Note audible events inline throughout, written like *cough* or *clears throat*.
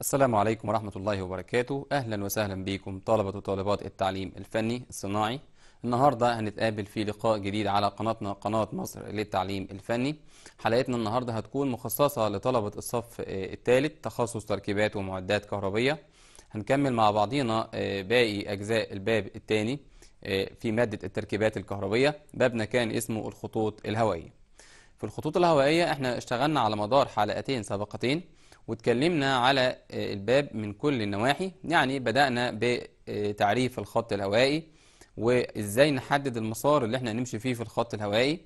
السلام عليكم ورحمة الله وبركاته أهلا وسهلا بكم طلبة وطالبات التعليم الفني الصناعي النهاردة هنتقابل في لقاء جديد على قناتنا قناة مصر للتعليم الفني حلقتنا النهاردة هتكون مخصصة لطلبة الصف آه، الثالث تخصص تركيبات ومعدات كهربية هنكمل مع بعضينا آه، باقي أجزاء الباب الثاني آه، في مادة التركيبات الكهربية بابنا كان اسمه الخطوط الهوائية في الخطوط الهوائية احنا اشتغلنا على مدار حلقتين سابقتين واتكلمنا على آه، الباب من كل النواحي يعني بدأنا بتعريف الخط الهوائي وإزاي نحدد المسار اللي احنا هنمشي فيه في الخط الهوائي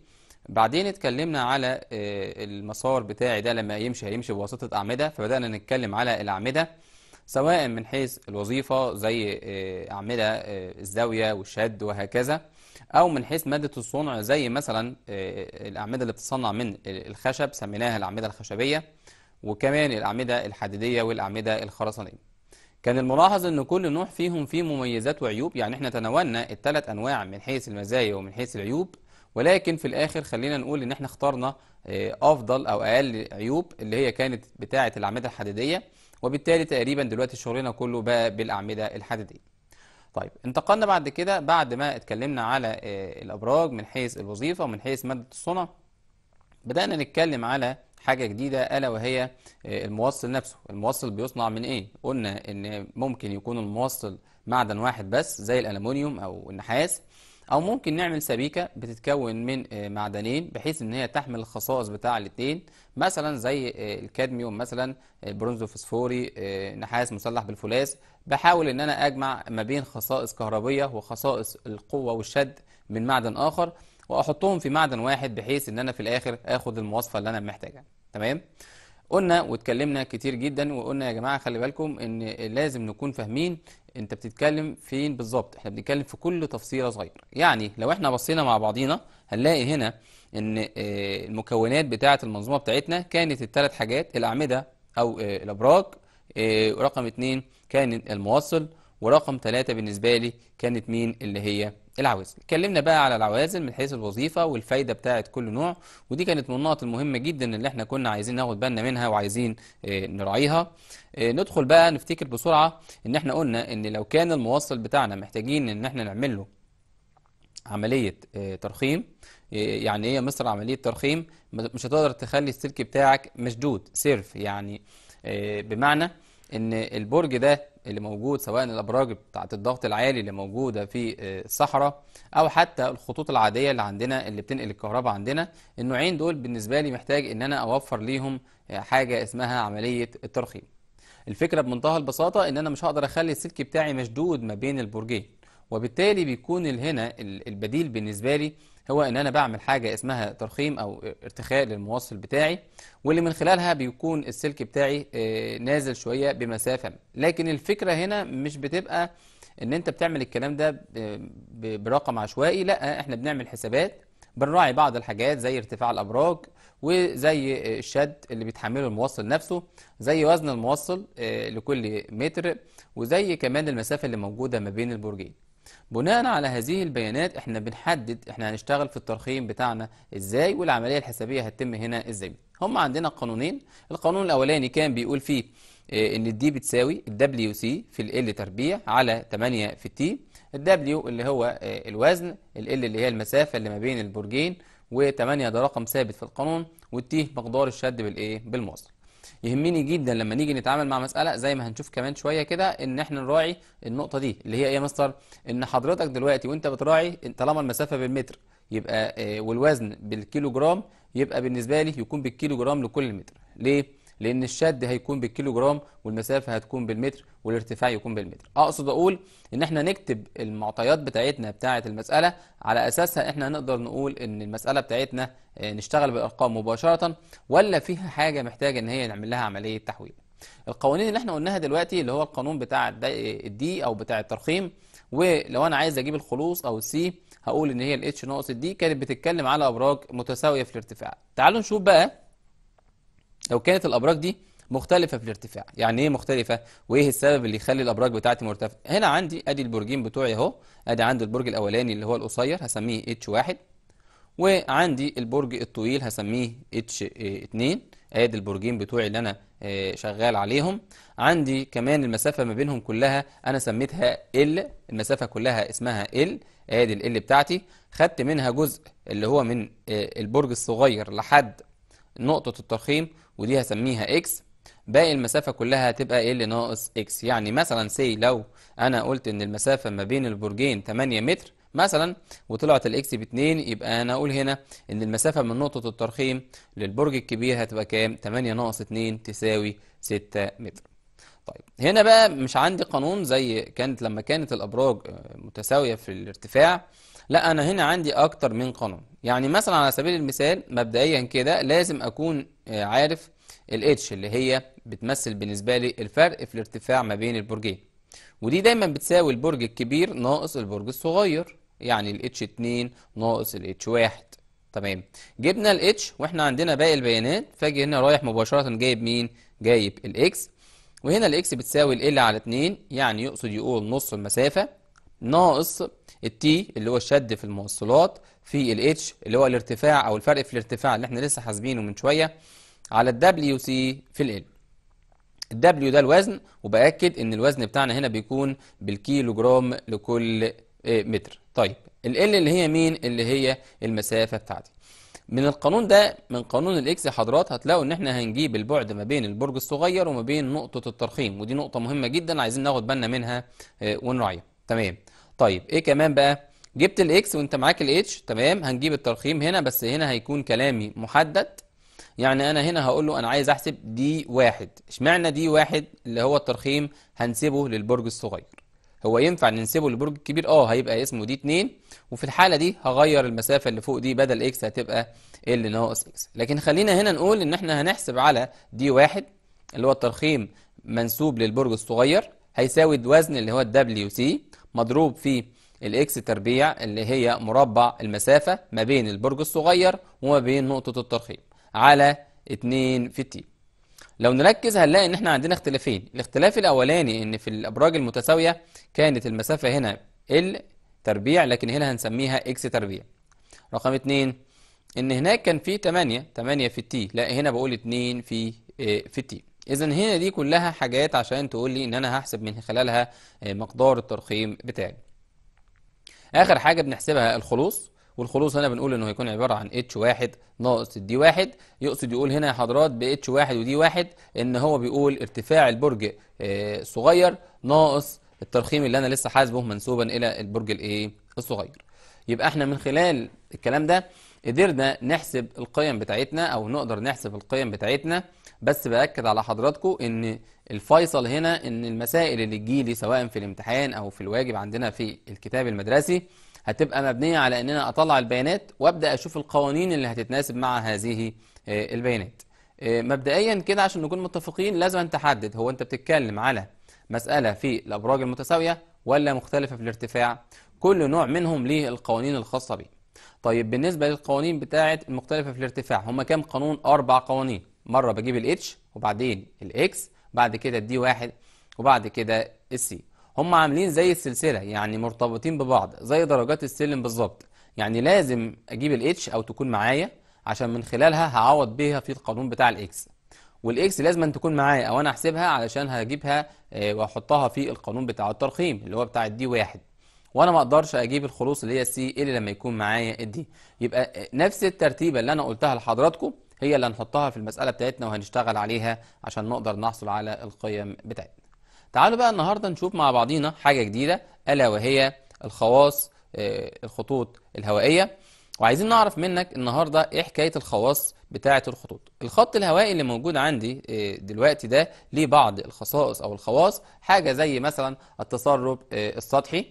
بعدين اتكلمنا على آه، المسار بتاعي ده لما يمشي هيمشي بواسطة أعمدة فبدأنا نتكلم على الأعمدة سواء من حيث الوظيفة زي آه، أعمدة الزاوية والشد وهكذا أو من حيث مادة الصنع زي مثلا الأعمدة اللي بتصنع من الخشب سميناها الأعمدة الخشبية وكمان الأعمدة الحديدية والأعمدة الخرسانية كان الملاحظ أن كل نوع فيهم فيه مميزات وعيوب يعني احنا تناولنا الثلاث أنواع من حيث المزايا ومن حيث العيوب ولكن في الآخر خلينا نقول إن احنا اخترنا آه، أفضل أو أقل عيوب اللي هي كانت بتاعة الأعمدة الحديدية وبالتالي تقريبا دلوقتي شغلنا كله بقى بالأعمدة الحديدية طيب انتقلنا بعد كده بعد ما اتكلمنا على آه، الأبراج من حيث الوظيفة ومن حيث مادة الصنع بدأنا نتكلم على حاجة جديدة ألا وهي آه، الموصل نفسه الموصل بيصنع من إيه؟ قلنا إن ممكن يكون الموصل معدن واحد بس زي الألمونيوم أو النحاس أو ممكن نعمل سبيكة بتتكون من آه، معدنين بحيث إن هي تحمل الخصائص بتاع الاتنين مثلا زي آه، الكادميوم مثلا برونزو فسفوري نحاس مسلح بالفولاذ بحاول إن أنا أجمع ما بين خصائص كهربية وخصائص القوة والشد من معدن آخر واحطهم في معدن واحد بحيث ان انا في الاخر اخد المواصفه اللي انا محتاجها تمام قلنا واتكلمنا كتير جدا وقلنا يا جماعه خلي بالكم ان لازم نكون فاهمين انت بتتكلم فين بالظبط احنا بنتكلم في كل تفصيله صغيره يعني لو احنا بصينا مع بعضينا هنلاقي هنا ان آه، المكونات بتاعه المنظومه بتاعتنا كانت الثلاث حاجات الاعمده او آه، الابراج آه، رقم اتنين كان الموصل ورقم ثلاثة بالنسبة لي كانت مين اللي هي العوازل اتكلمنا بقى على العوازل من حيث الوظيفة والفايدة بتاعة كل نوع ودي كانت من النقط المهمة جدا اللي احنا كنا عايزين ناخد بالنا منها وعايزين آه، نراعيها آه، ندخل بقى نفتكر بسرعة ان احنا قلنا ان لو كان الموصل بتاعنا محتاجين ان احنا نعمل له عملية آه، ترخيم يعني ايه مصر عملية ترخيم مش هتقدر تخلي السلك بتاعك مشدود سيرف يعني بمعنى ان البرج ده اللي موجود سواء الابراج بتاعه الضغط العالي اللي موجوده في آه، الصحراء او حتى الخطوط العاديه اللي عندنا اللي بتنقل الكهرباء عندنا النوعين دول بالنسبه لي محتاج ان انا اوفر ليهم آه، حاجه اسمها عمليه الترخيم الفكره بمنتهى البساطه ان انا مش هقدر اخلي السلك بتاعي مشدود ما بين البرجين وبالتالي بيكون هنا البديل بالنسبة لي هو ان انا بعمل حاجة اسمها ترخيم او ارتخاء للموصل بتاعي واللي من خلالها بيكون السلك بتاعي آه، نازل شوية بمسافة لكن الفكرة هنا مش بتبقى ان انت بتعمل الكلام ده برقم عشوائي لا احنا بنعمل حسابات بنراعي بعض الحاجات زي ارتفاع الابراج وزي آه، الشد اللي بيتحمله الموصل نفسه زي وزن الموصل آه، لكل متر وزي كمان المسافة اللي موجودة ما بين البرجين بناء على هذه البيانات احنا بنحدد احنا هنشتغل في الترخيم بتاعنا ازاي والعملية الحسابية هتتم هنا ازاي هم عندنا قانونين القانون الاولاني كان بيقول فيه آه، ان الدي بتساوي الدبليو سي في ال تربيع على 8 في تي الدبليو اللي هو آه، الوزن ال اللي هي المسافة اللي ما بين البرجين و8 ده رقم ثابت في القانون والتي مقدار الشد بالايه بالموصل يهمني جدا لما نيجي نتعامل مع مسألة زي ما هنشوف كمان شوية كده ان احنا نراعي النقطة دي اللي هي ايه يا مستر ان حضرتك دلوقتي وانت بتراعي طالما المسافة بالمتر يبقى آه، والوزن بالكيلو جرام يبقى بالنسبة لي يكون بالكيلو جرام لكل متر ليه لأن الشد هيكون بالكيلو جرام والمسافة هتكون بالمتر والارتفاع يكون بالمتر أقصد أقول إن احنا نكتب المعطيات بتاعتنا بتاعة المسألة على أساسها احنا نقدر نقول إن المسألة بتاعتنا آه، نشتغل بالأرقام مباشرة ولا فيها حاجة محتاجة إن هي نعمل لها عملية تحويل القوانين اللي احنا قلناها دلوقتي اللي هو القانون بتاع الدي او بتاع الترخيم ولو انا عايز اجيب الخلوص او السي هقول ان هي الاتش ناقص الدي كانت بتتكلم على ابراج متساويه في الارتفاع تعالوا نشوف بقى لو كانت الأبراج دي مختلفة في الارتفاع يعني ايه مختلفة وايه السبب اللي يخلي الابراج بتاعتي مرتفعة هنا عندي ادي البرجين بتوعي اهو ادي عندي البرج الاولاني اللي هو القصير هسميه اتش واحد وعندي البرج الطويل هسميه اتش اتنين ادي البرجين بتوعي اللي انا آه، شغال عليهم عندي كمان المسافة ما بينهم كلها انا سميتها ال المسافة كلها اسمها ال ادي ال بتاعتي خدت منها جزء اللي هو من آه، البرج الصغير لحد نقطة الترخيم ودي هسميها اكس باقي المسافة كلها هتبقى ايه اللي ناقص اكس يعني مثلا سي لو انا قلت ان المسافة ما بين البرجين 8 متر مثلا وطلعت الاكس ب 2 يبقى انا اقول هنا ان المسافة من نقطة الترخيم للبرج الكبير هتبقى كام 8 ناقص 2 تساوي 6 متر طيب هنا بقى مش عندي قانون زي كانت لما كانت الابراج آه، متساوية في الارتفاع لا أنا هنا عندي أكتر من قانون يعني مثلا على سبيل المثال مبدئيا كده لازم أكون آه، عارف الاتش اللي هي بتمثل بالنسبة لي الفرق في الارتفاع ما بين البرجين ودي دايما بتساوي البرج الكبير ناقص البرج الصغير يعني الاتش 2 ناقص الاتش 1 تمام جبنا الاتش واحنا عندنا باقي البيانات فاجي هنا رايح مباشرة جايب مين؟ جايب الاكس وهنا الاكس بتساوي ال على 2 يعني يقصد يقول نص المسافة ناقص التي اللي هو الشد في الموصلات في الاتش اللي هو الارتفاع او الفرق في الارتفاع اللي احنا لسه حاسبينه من شويه على الدبليو سي في ال الدبليو ده الوزن وباكد ان الوزن بتاعنا هنا بيكون بالكيلو جرام لكل آه، متر طيب ال اللي هي مين اللي هي المسافه بتاعتي من القانون ده من قانون الاكس يا حضرات هتلاقوا ان احنا هنجيب البعد ما بين البرج الصغير وما بين نقطه الترخيم ودي نقطه مهمه جدا عايزين ناخد بالنا منها آه، ونراعيها تمام طيب ايه كمان بقى جبت الاكس وانت معاك الاتش تمام هنجيب الترقيم هنا بس هنا هيكون كلامي محدد يعني انا هنا هقول له انا عايز احسب دي واحد اشمعنى دي واحد اللي هو الترقيم هنسيبه للبرج الصغير هو ينفع ننسبه للبرج الكبير اه هيبقى اسمه دي 2 وفي الحاله دي هغير المسافه اللي فوق دي بدل اكس هتبقى ال ناقص اكس لكن خلينا هنا نقول ان احنا هنحسب على دي واحد اللي هو الترقيم منسوب للبرج الصغير هيساوي الوزن اللي هو الدبليو سي مضروب في الاكس تربيع اللي هي مربع المسافة ما بين البرج الصغير وما بين نقطة الترخيم على 2 في تي لو نركز هنلاقي ان احنا عندنا اختلافين الاختلاف الاولاني ان في الابراج المتساوية كانت المسافة هنا ال تربيع لكن هنا هنسميها اكس تربيع رقم 2 ان هناك كان في 8 8 في تي، لا هنا بقول 2 في آه، في تي. اذا هنا دي كلها حاجات عشان تقول لي ان انا هحسب من خلالها آه، مقدار الترخيم بتاعي اخر حاجه بنحسبها الخلوص والخلوص هنا بنقول انه هيكون عباره عن اتش 1 ناقص دي 1 يقصد يقول هنا يا حضرات ب اتش 1 ودي 1 ان هو بيقول ارتفاع البرج الصغير آه، ناقص الترخيم اللي انا لسه حاسبه منسوبا الى البرج الايه الصغير يبقى احنا من خلال الكلام ده قدرنا نحسب القيم بتاعتنا او نقدر نحسب القيم بتاعتنا بس باكد على حضراتكم ان الفيصل هنا ان المسائل اللي تجي لي سواء في الامتحان او في الواجب عندنا في الكتاب المدرسي هتبقى مبنيه على ان انا اطلع البيانات وابدا اشوف القوانين اللي هتتناسب مع هذه آه، البيانات آه، مبدئيا كده عشان نكون متفقين لازم تحدد هو انت بتتكلم على مساله في الابراج المتساويه ولا مختلفه في الارتفاع كل نوع منهم ليه القوانين الخاصه بيه طيب بالنسبه للقوانين بتاعه المختلفه في الارتفاع هم كام قانون اربع قوانين مره بجيب الاتش وبعدين الاكس بعد كده الدي واحد وبعد كده السي هم عاملين زي السلسله يعني مرتبطين ببعض زي درجات السلم بالظبط يعني لازم اجيب الاتش او تكون معايا عشان من خلالها هعوض بيها في القانون بتاع الاكس والاكس لازم أن تكون معايا او انا احسبها علشان هجيبها آه، واحطها في القانون بتاع الترقيم اللي هو بتاع الدي واحد وانا ما اقدرش اجيب الخلوص اللي هي السي الا لما يكون معايا الدي يبقى آه، نفس الترتيبه اللي انا قلتها لحضراتكم هي اللي هنحطها في المسألة بتاعتنا وهنشتغل عليها عشان نقدر نحصل على القيم بتاعتنا تعالوا بقى النهاردة نشوف مع بعضينا حاجة جديدة ألا وهي الخواص آه، الخطوط الهوائية وعايزين نعرف منك النهاردة إيه حكاية الخواص بتاعة الخطوط الخط الهوائي اللي موجود عندي آه، دلوقتي ده ليه بعض الخصائص أو الخواص حاجة زي مثلا التسرب آه، السطحي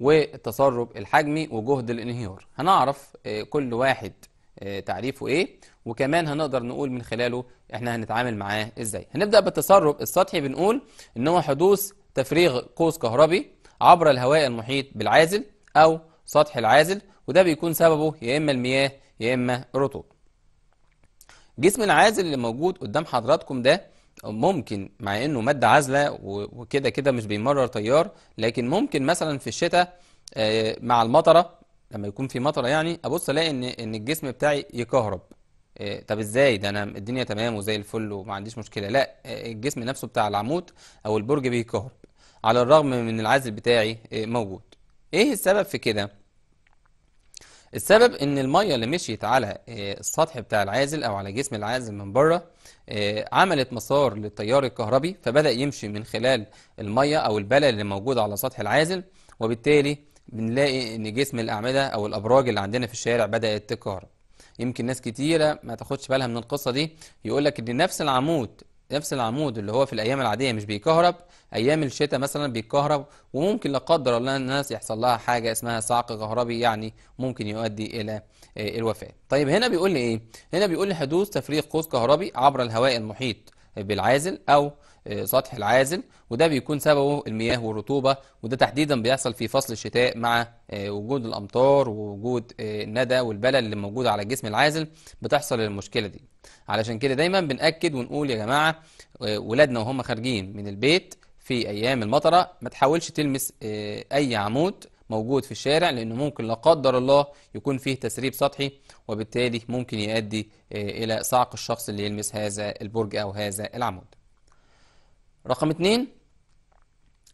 والتسرب الحجمي وجهد الانهيار هنعرف كل واحد آه، تعريفه ايه وكمان هنقدر نقول من خلاله احنا هنتعامل معاه ازاي هنبدا بالتسرب السطحي بنقول ان هو حدوث تفريغ قوس كهربي عبر الهواء المحيط بالعازل او سطح العازل وده بيكون سببه يا اما المياه يا اما الرطوبه جسم العازل اللي موجود قدام حضراتكم ده ممكن مع انه ماده عازله وكده كده مش بيمرر تيار لكن ممكن مثلا في الشتاء آه، مع المطره لما يكون في مطره يعني ابص الاقي ان ان الجسم بتاعي يكهرب إيه طب ازاي ده انا الدنيا تمام وزي الفل وما عنديش مشكله لا آه، الجسم نفسه بتاع العمود او البرج بيكهرب على الرغم من العازل بتاعي إيه موجود ايه السبب في كده السبب ان الميه اللي مشيت على آه، السطح بتاع العازل او على جسم العازل من بره آه، عملت مسار للتيار الكهربي فبدا يمشي من خلال الميه او البلل اللي موجود على سطح العازل وبالتالي بنلاقي ان جسم الاعمده او الابراج اللي عندنا في الشارع بدات تكهرب يمكن ناس كتيره ما تاخدش بالها من القصه دي يقول لك ان نفس العمود نفس العمود اللي هو في الايام العاديه مش بيكهرب ايام الشتاء مثلا بيتكهرب وممكن لا قدر الله الناس يحصل لها حاجه اسمها صعق كهربي يعني ممكن يؤدي الى آه، الوفاه طيب هنا بيقول لي ايه هنا بيقول لي حدوث تفريغ قوس كهربي عبر الهواء المحيط بالعازل او آه، سطح العازل وده بيكون سببه المياه والرطوبة وده تحديدا بيحصل في فصل الشتاء مع آه، وجود الأمطار ووجود آه، الندى والبلل اللي موجودة على الجسم العازل بتحصل المشكلة دي علشان كده دايما بنأكد ونقول يا جماعة ولادنا وهم خارجين من البيت في أيام المطرة ما تحاولش تلمس أي عمود موجود في الشارع لأنه ممكن لا قدر الله يكون فيه تسريب سطحي وبالتالي ممكن يؤدي إلى صعق الشخص اللي يلمس هذا البرج أو هذا العمود رقم اتنين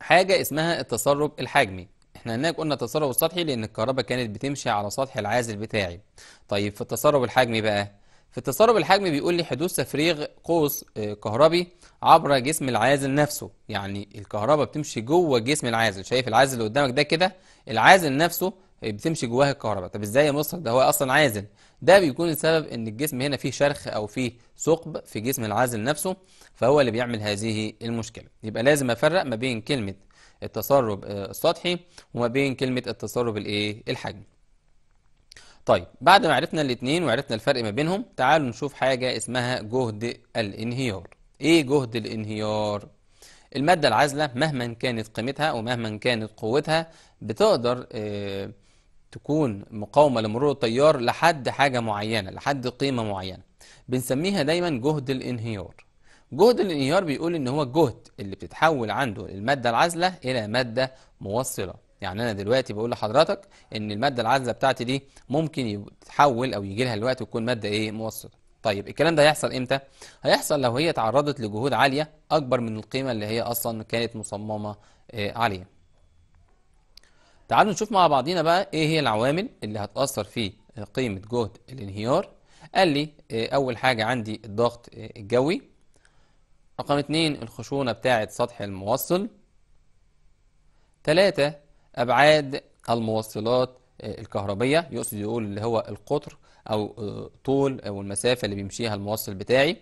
حاجة اسمها التسرب الحجمي احنا هناك قلنا التسرب السطحي لان الكهرباء كانت بتمشي على سطح العازل بتاعي طيب في التسرب الحجمي بقى في التسرب الحجمي بيقول لي حدوث تفريغ قوس آه، كهربي عبر جسم العازل نفسه يعني الكهرباء بتمشي جوه جسم العازل شايف العازل اللي قدامك ده كده العازل نفسه بتمشي جواه الكهرباء طب ازاي يا مصر ده هو اصلا عازل ده بيكون السبب ان الجسم هنا فيه شرخ او فيه ثقب في جسم العازل نفسه فهو اللي بيعمل هذه المشكلة يبقى لازم افرق ما بين كلمة التسرب آه، السطحي وما بين كلمة التسرب الايه الحجمي طيب بعد ما عرفنا الاثنين وعرفنا الفرق ما بينهم تعالوا نشوف حاجة اسمها جهد الانهيار ايه جهد الانهيار المادة العازلة مهما كانت قيمتها ومهما كانت قوتها بتقدر إيه تكون مقاومة لمرور التيار لحد حاجة معينة لحد قيمة معينة بنسميها دايما جهد الانهيار جهد الانهيار بيقول ان هو الجهد اللي بتتحول عنده المادة العازلة الى مادة موصلة يعني انا دلوقتي بقول لحضرتك ان المادة العازلة بتاعتي دي ممكن تتحول او يجي لها الوقت وتكون مادة ايه موصلة طيب الكلام ده هيحصل امتى هيحصل لو هي تعرضت لجهود عالية اكبر من القيمة اللي هي اصلا كانت مصممة آه، عليها تعالوا نشوف مع بعضينا بقى ايه هي العوامل اللي هتأثر في قيمة جهد الانهيار قال لي آه، اول حاجة عندي الضغط آه، الجوي رقم اتنين الخشونة بتاعة سطح الموصل تلاتة أبعاد الموصلات آه، الكهربية يقصد يقول اللي هو القطر أو طول أو المسافة اللي بيمشيها الموصل بتاعي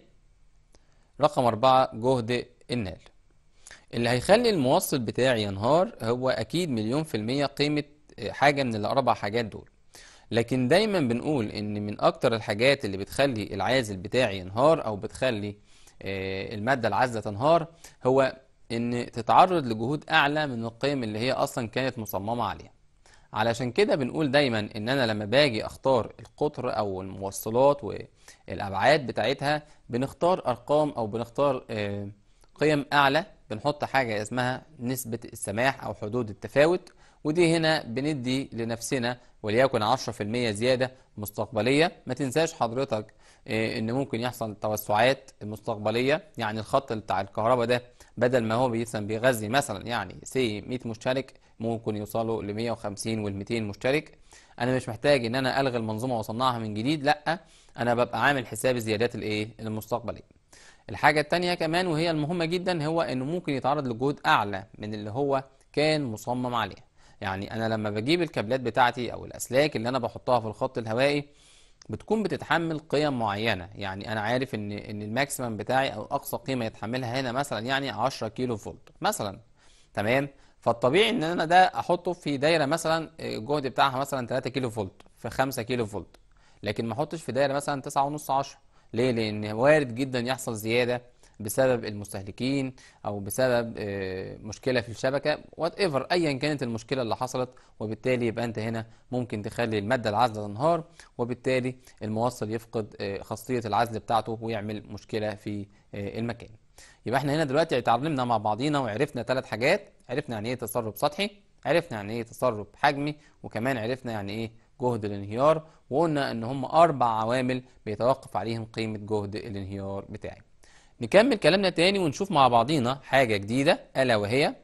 رقم أربعة جهد النال اللي هيخلي الموصل بتاعي ينهار هو اكيد مليون في المية قيمة آه، حاجة من الاربع حاجات دول لكن دايما بنقول ان من اكتر الحاجات اللي بتخلي العازل بتاعي ينهار او بتخلي آه، المادة العازلة تنهار هو ان تتعرض لجهود اعلى من القيم اللي هي اصلا كانت مصممة عليها علشان كده بنقول دايما ان انا لما باجي اختار القطر او الموصلات والابعاد بتاعتها بنختار ارقام او بنختار آه، قيم اعلى بنحط حاجة اسمها نسبة السماح أو حدود التفاوت ودي هنا بندي لنفسنا وليكن 10% زيادة مستقبلية ما تنساش حضرتك آه، ان ممكن يحصل توسعات مستقبليه يعني الخط بتاع الكهرباء ده بدل ما هو مثلا بيغذي مثلا يعني سي 100 مشترك ممكن يوصلوا ل 150 وال 200 مشترك انا مش محتاج ان انا الغي المنظومه واصنعها من جديد لا انا ببقى عامل حساب الزيادات الايه المستقبليه الحاجة التانية كمان وهي المهمة جدا هو انه ممكن يتعرض لجهود اعلى من اللي هو كان مصمم عليه يعني انا لما بجيب الكابلات بتاعتي او الاسلاك اللي انا بحطها في الخط الهوائي بتكون بتتحمل قيم معينه يعني انا عارف ان ان الماكسيمم بتاعي او اقصى قيمه يتحملها هنا مثلا يعني 10 كيلو فولت مثلا تمام فالطبيعي ان انا ده احطه في دايره مثلا الجهد بتاعها مثلا 3 كيلو فولت في 5 كيلو فولت لكن ما احطش في دايره مثلا 9 ونص 10 ليه؟ لأن وارد جدا يحصل زيادة بسبب المستهلكين أو بسبب آه، مشكلة في الشبكة وات ايفر أيا كانت المشكلة اللي حصلت وبالتالي يبقى أنت هنا ممكن تخلي المادة العازلة تنهار وبالتالي الموصل يفقد آه، خاصية العزل بتاعته ويعمل مشكلة في آه، المكان. يبقى احنا هنا دلوقتي اتعلمنا مع بعضينا وعرفنا ثلاث حاجات عرفنا يعني ايه تسرب سطحي عرفنا يعني ايه تسرب حجمي وكمان عرفنا يعني ايه جهد الانهيار وقلنا ان هم اربع عوامل بيتوقف عليهم قيمه جهد الانهيار بتاعي نكمل كلامنا تاني ونشوف مع بعضينا حاجه جديده الا وهي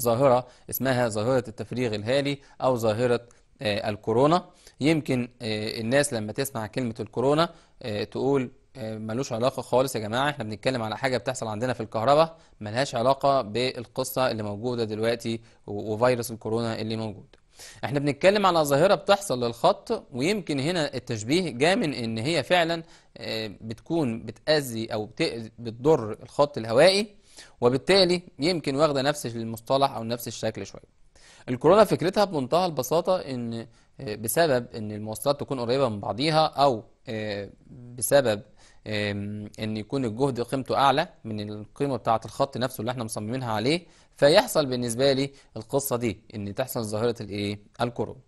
ظاهره اسمها ظاهره التفريغ الهالي او ظاهره آه الكورونا يمكن آه الناس لما تسمع كلمه الكورونا آه تقول آه، ملوش علاقة خالص يا جماعة احنا بنتكلم على حاجة بتحصل عندنا في الكهرباء ملهاش علاقة بالقصة اللي موجودة دلوقتي وفيروس الكورونا اللي موجود احنا بنتكلم على ظاهرة بتحصل للخط ويمكن هنا التشبيه جاء من ان هي فعلا آه، بتكون بتأذي او بتضر الخط الهوائي وبالتالي يمكن واخدة نفس المصطلح او نفس الشكل شوية الكورونا فكرتها بمنتهى البساطة ان آه، بسبب ان المواصلات تكون قريبة من بعضيها او آه، بسبب ان يكون الجهد قيمته اعلى من القيمه بتاعه الخط نفسه اللي احنا مصممينها عليه فيحصل بالنسبه لي القصه دي ان تحصل ظاهره الايه الكورونا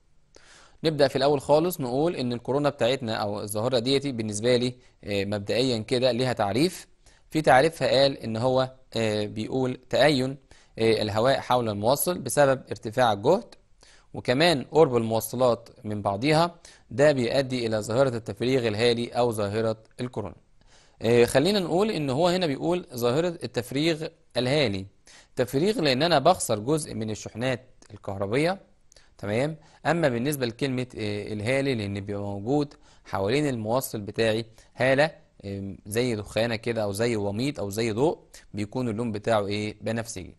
نبدا في الاول خالص نقول ان الكورونا بتاعتنا او الظاهره ديتي بالنسبه لي آه، مبدئيا كده ليها تعريف في تعريفها قال ان هو آه، بيقول تأين آه، الهواء حول الموصل بسبب ارتفاع الجهد وكمان قرب الموصلات من بعضها ده بيؤدي إلى ظاهرة التفريغ الهالي أو ظاهرة الكورونا آه، خلينا نقول إن هو هنا بيقول ظاهرة التفريغ الهالي تفريغ لأن أنا بخسر جزء من الشحنات الكهربية تمام اما بالنسبه لكلمه آه، الهالي لان بيبقى موجود حوالين الموصل بتاعي هاله زي دخانه كده او زي وميض او زي ضوء بيكون اللون بتاعه ايه بنفسجي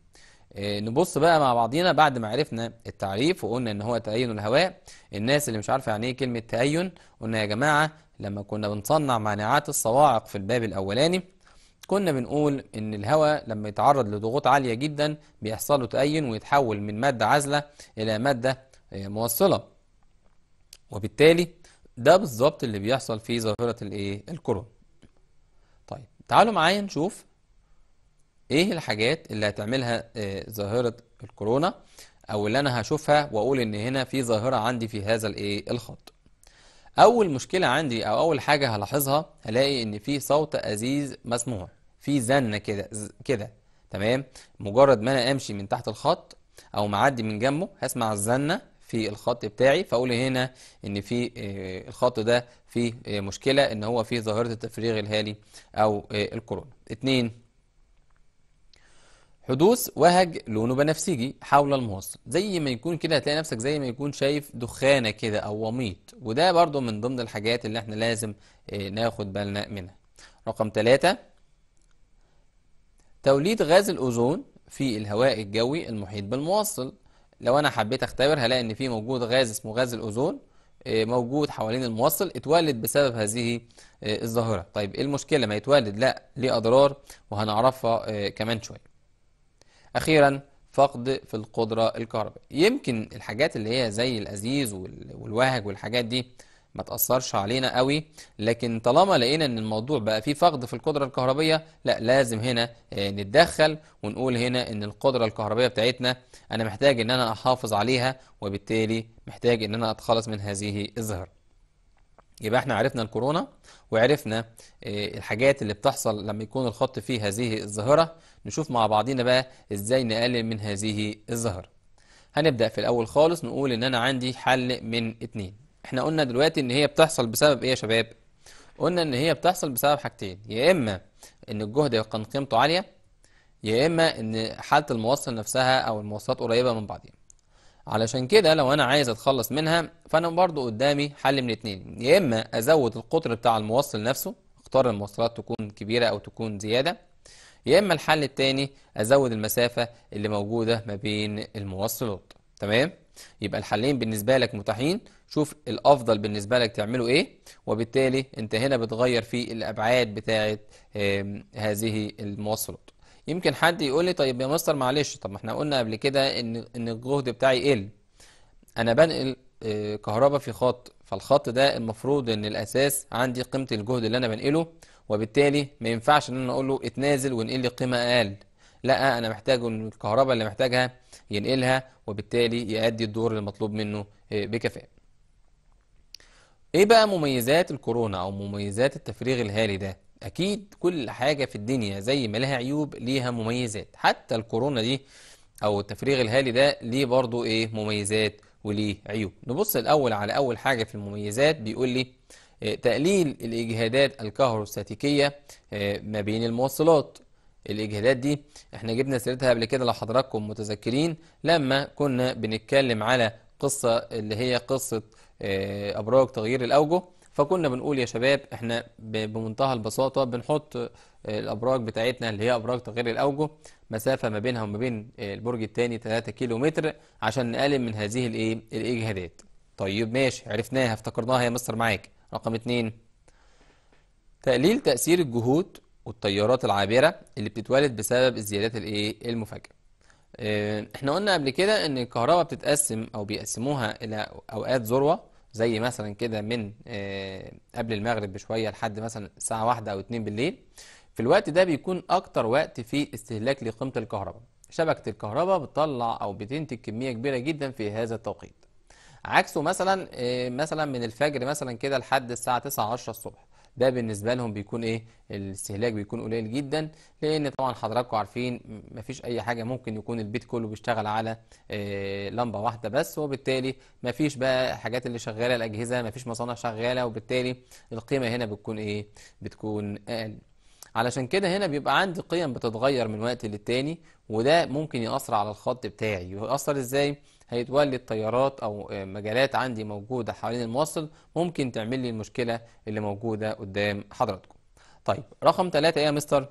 آه، نبص بقى مع بعضينا بعد ما عرفنا التعريف وقلنا ان هو تأين الهواء الناس اللي مش عارفة يعني ايه كلمة تأين قلنا يا جماعة لما كنا بنصنع مانعات الصواعق في الباب الاولاني كنا بنقول ان الهواء لما يتعرض لضغوط عالية جدا بيحصل له تأين ويتحول من مادة عازلة الى مادة آه، موصلة وبالتالي ده بالظبط اللي بيحصل في ظاهرة الايه الكرة طيب تعالوا معايا نشوف ايه الحاجات اللي هتعملها آه، ظاهرة الكورونا او اللي انا هشوفها واقول ان هنا في ظاهرة عندي في هذا الايه الخط اول مشكلة عندي او اول حاجة هلاحظها هلاقي ان في صوت ازيز مسموع في زنة كده كده تمام مجرد ما انا امشي من تحت الخط او معدي من جنبه هسمع الزنة في الخط بتاعي فاقول هنا ان في آه، الخط ده فيه آه، مشكلة ان هو فيه ظاهرة التفريغ الهالي او الكورونا اتنين حدوث وهج لونه بنفسجي حول الموصل زي ما يكون كده هتلاقي نفسك زي ما يكون شايف دخانة كده أو وميط وده برضو من ضمن الحاجات اللي احنا لازم آه، ناخد بالنا منها رقم ثلاثة توليد غاز الأوزون في الهواء الجوي المحيط بالموصل لو أنا حبيت أختبر هلاقي إن في موجود غاز اسمه غاز الأوزون آه، موجود حوالين الموصل اتولد بسبب هذه آه، الظاهرة طيب إيه المشكلة ما يتولد لا ليه أضرار وهنعرفها كمان شوية أخيرا فقد في القدرة الكهربائية يمكن الحاجات اللي هي زي الأزيز والوهج والحاجات دي ما تأثرش علينا قوي لكن طالما لقينا ان الموضوع بقى فيه فقد في القدرة الكهربية لا لازم هنا آه، نتدخل ونقول هنا ان القدرة الكهربية بتاعتنا انا محتاج ان انا احافظ عليها وبالتالي محتاج ان انا اتخلص من هذه الظاهرة يبقى احنا عرفنا الكورونا وعرفنا آه، الحاجات اللي بتحصل لما يكون الخط فيه هذه الظاهرة نشوف مع بعضينا بقى ازاي نقلل من هذه الظاهرة هنبدأ في الأول خالص نقول إن أنا عندي حل من اتنين احنا قلنا دلوقتي إن هي بتحصل بسبب إيه يا شباب؟ قلنا إن هي بتحصل بسبب حاجتين يا إما إن الجهد كان قيمته عالية يا إما إن حالة الموصل نفسها أو المواصلات قريبة من بعضها علشان كده لو أنا عايز أتخلص منها فأنا برضو قدامي حل من اتنين يا إما أزود القطر بتاع الموصل نفسه اختار المواصلات تكون كبيرة أو تكون زيادة يا إما الحل التاني أزود المسافة اللي موجودة ما بين الموصلات تمام؟ يبقى الحلين بالنسبة لك متاحين شوف الأفضل بالنسبة لك تعمله إيه وبالتالي أنت هنا بتغير في الأبعاد بتاعة هذه الموصلات يمكن حد يقول لي طيب يا مستر معلش طب ما احنا قلنا قبل كده ان ان الجهد بتاعي يقل انا بنقل آه، كهرباء في خط فالخط ده المفروض ان الاساس عندي قيمه الجهد اللي انا بنقله وبالتالي ما ينفعش ان انا اقول له اتنازل ونقل لي قيمه اقل لا انا محتاج الكهرباء اللي محتاجها ينقلها وبالتالي يؤدي الدور المطلوب منه آه، بكفاءه ايه بقى مميزات الكورونا او مميزات التفريغ الهالي ده اكيد كل حاجه في الدنيا زي ما لها عيوب ليها مميزات حتى الكورونا دي او التفريغ الهالي ده ليه برضو ايه مميزات وليه عيوب نبص الاول على اول حاجه في المميزات بيقول لي آه، تقليل الإجهادات الكهروستاتيكية آه، ما بين الموصلات الإجهادات دي احنا جبنا سيرتها قبل كده لو حضراتكم متذكرين لما كنا بنتكلم على قصة اللي هي قصة آه، أبراج تغيير الأوجه فكنا بنقول يا شباب احنا بمنتهى البساطة بنحط الأبراج بتاعتنا اللي هي أبراج تغيير الأوجه مسافة ما بينها وما بين البرج الثاني 3 كيلو متر عشان نقلل من هذه الإيه الإجهادات طيب ماشي عرفناها افتكرناها يا مستر معاك رقم اتنين تقليل تأثير الجهود والتيارات العابرة اللي بتتولد بسبب الزيادات الايه المفاجئة آه، احنا قلنا قبل كده ان الكهرباء بتتقسم او بيقسموها الى اوقات ذروة زي مثلا كده من آه، قبل المغرب بشوية لحد مثلا الساعة واحدة او اتنين بالليل في الوقت ده بيكون اكتر وقت فيه استهلاك لقيمة الكهرباء شبكة الكهرباء بتطلع او بتنتج كمية كبيرة جدا في هذا التوقيت عكسه مثلا آه، مثلا من الفجر مثلا كده لحد الساعه 9 10 الصبح ده بالنسبة لهم بيكون ايه الاستهلاك بيكون قليل جدا لان طبعا حضراتكم عارفين مفيش اي حاجة ممكن يكون البيت كله بيشتغل على آه، لمبة واحدة بس وبالتالي مفيش بقى حاجات اللي شغالة الاجهزة مفيش مصانع شغالة وبالتالي القيمة هنا بتكون ايه بتكون اقل علشان كده هنا بيبقى عندي قيم بتتغير من وقت للتاني وده ممكن يأثر على الخط بتاعي يأثر ازاي هيتولي التيارات أو آه، مجالات عندي موجودة حوالين الموصل ممكن تعمل لي المشكلة اللي موجودة قدام حضراتكم طيب رقم ثلاثه ايه يا مستر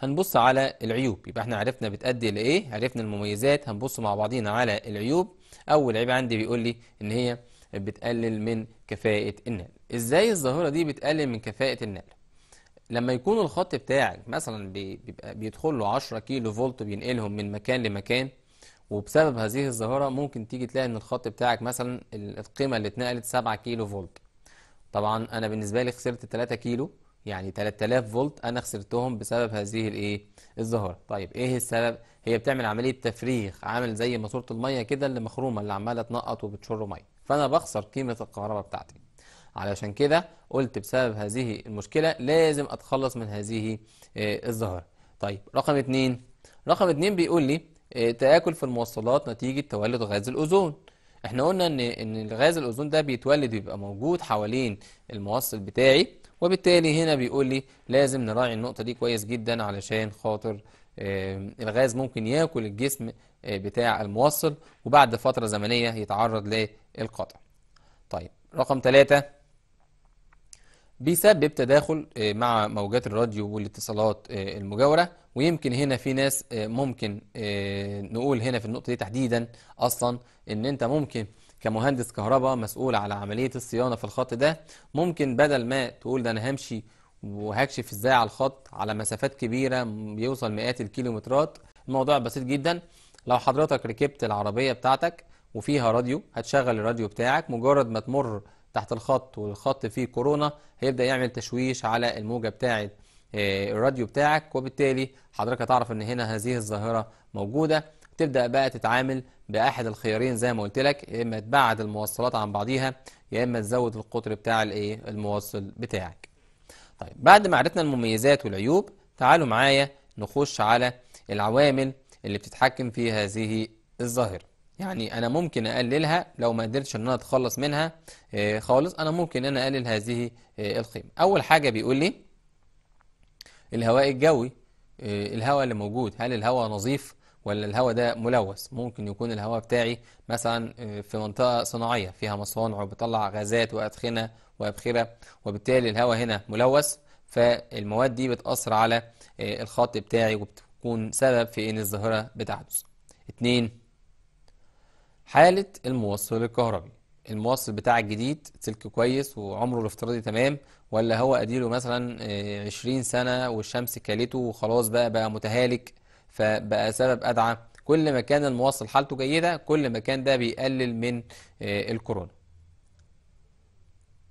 هنبص على العيوب يبقى احنا عرفنا بتأدي لإيه عرفنا المميزات هنبص مع بعضينا على العيوب أول عيب عندي بيقول لي إن هي بتقلل من كفاءة النقل إزاي الظاهرة دي بتقلل من كفاءة النقل لما يكون الخط بتاعك مثلا بيبقى بيدخل له 10 كيلو فولت بينقلهم من مكان لمكان وبسبب هذه الظاهرة ممكن تيجي تلاقي ان الخط بتاعك مثلا القيمة اللي اتنقلت 7 كيلو فولت طبعا انا بالنسبة لي خسرت 3 كيلو يعني 3000 فولت انا خسرتهم بسبب هذه الايه الظاهرة طيب ايه السبب هي بتعمل عملية تفريغ عامل زي ماسورة المية كده اللي مخرومة اللي عمالة تنقط وبتشر مية فانا بخسر قيمة الكهرباء بتاعتي علشان كده قلت بسبب هذه المشكلة لازم اتخلص من هذه آه، الظاهرة طيب رقم اتنين رقم اتنين بيقول لي آه، تآكل في الموصلات نتيجة تولد غاز الأوزون احنا قلنا ان ان الغاز الاوزون ده بيتولد ويبقى موجود حوالين الموصل بتاعي وبالتالي هنا بيقول لي لازم نراعي النقطه دي كويس جدا علشان خاطر آه، الغاز ممكن ياكل الجسم آه، بتاع الموصل وبعد فتره زمنيه يتعرض للقطع طيب رقم ثلاثة بيسبب تداخل مع موجات الراديو والاتصالات المجاوره ويمكن هنا في ناس آه، ممكن آه، نقول هنا في النقطة دي تحديدا أصلا إن أنت ممكن كمهندس كهرباء مسؤول على عملية الصيانة في الخط ده ممكن بدل ما تقول ده أنا همشي وهكشف ازاي على الخط على مسافات كبيرة بيوصل مئات الكيلومترات الموضوع بسيط جدا لو حضرتك ركبت العربية بتاعتك وفيها راديو هتشغل الراديو بتاعك مجرد ما تمر تحت الخط والخط فيه كورونا هيبدأ يعمل تشويش على الموجة بتاعت آه، الراديو بتاعك وبالتالي حضرتك هتعرف ان هنا هذه الظاهرة موجودة تبدأ بقى تتعامل بأحد الخيارين زي ما قلت لك يا إما تبعد الموصلات عن بعضيها يا إما تزود القطر بتاع الإيه الموصل بتاعك طيب بعد ما عرفنا المميزات والعيوب تعالوا معايا نخش على العوامل اللي بتتحكم في هذه الظاهرة يعني أنا ممكن أقللها لو ما قدرتش إن أنا أتخلص منها آه، خالص أنا ممكن أنا أقلل هذه آه، القيمة أول حاجة بيقول لي الهواء الجوي آه، الهواء اللي موجود هل الهواء نظيف ولا الهواء ده ملوث ممكن يكون الهواء بتاعي مثلا آه، في منطقة صناعية فيها مصانع وبطلع غازات وأدخنة وأبخرة وبالتالي الهواء هنا ملوث فالمواد دي بتأثر على آه، الخط بتاعي وبتكون سبب في إن الظاهرة بتحدث اتنين حالة الموصل الكهربي الموصل بتاع الجديد سلك كويس وعمره الافتراضي تمام ولا هو اديله مثلا 20 آه، سنه والشمس كالته وخلاص بقى بقى متهالك فبقى سبب ادعى كل ما كان الموصل حالته جيده كل ما كان ده بيقلل من آه، الكورونا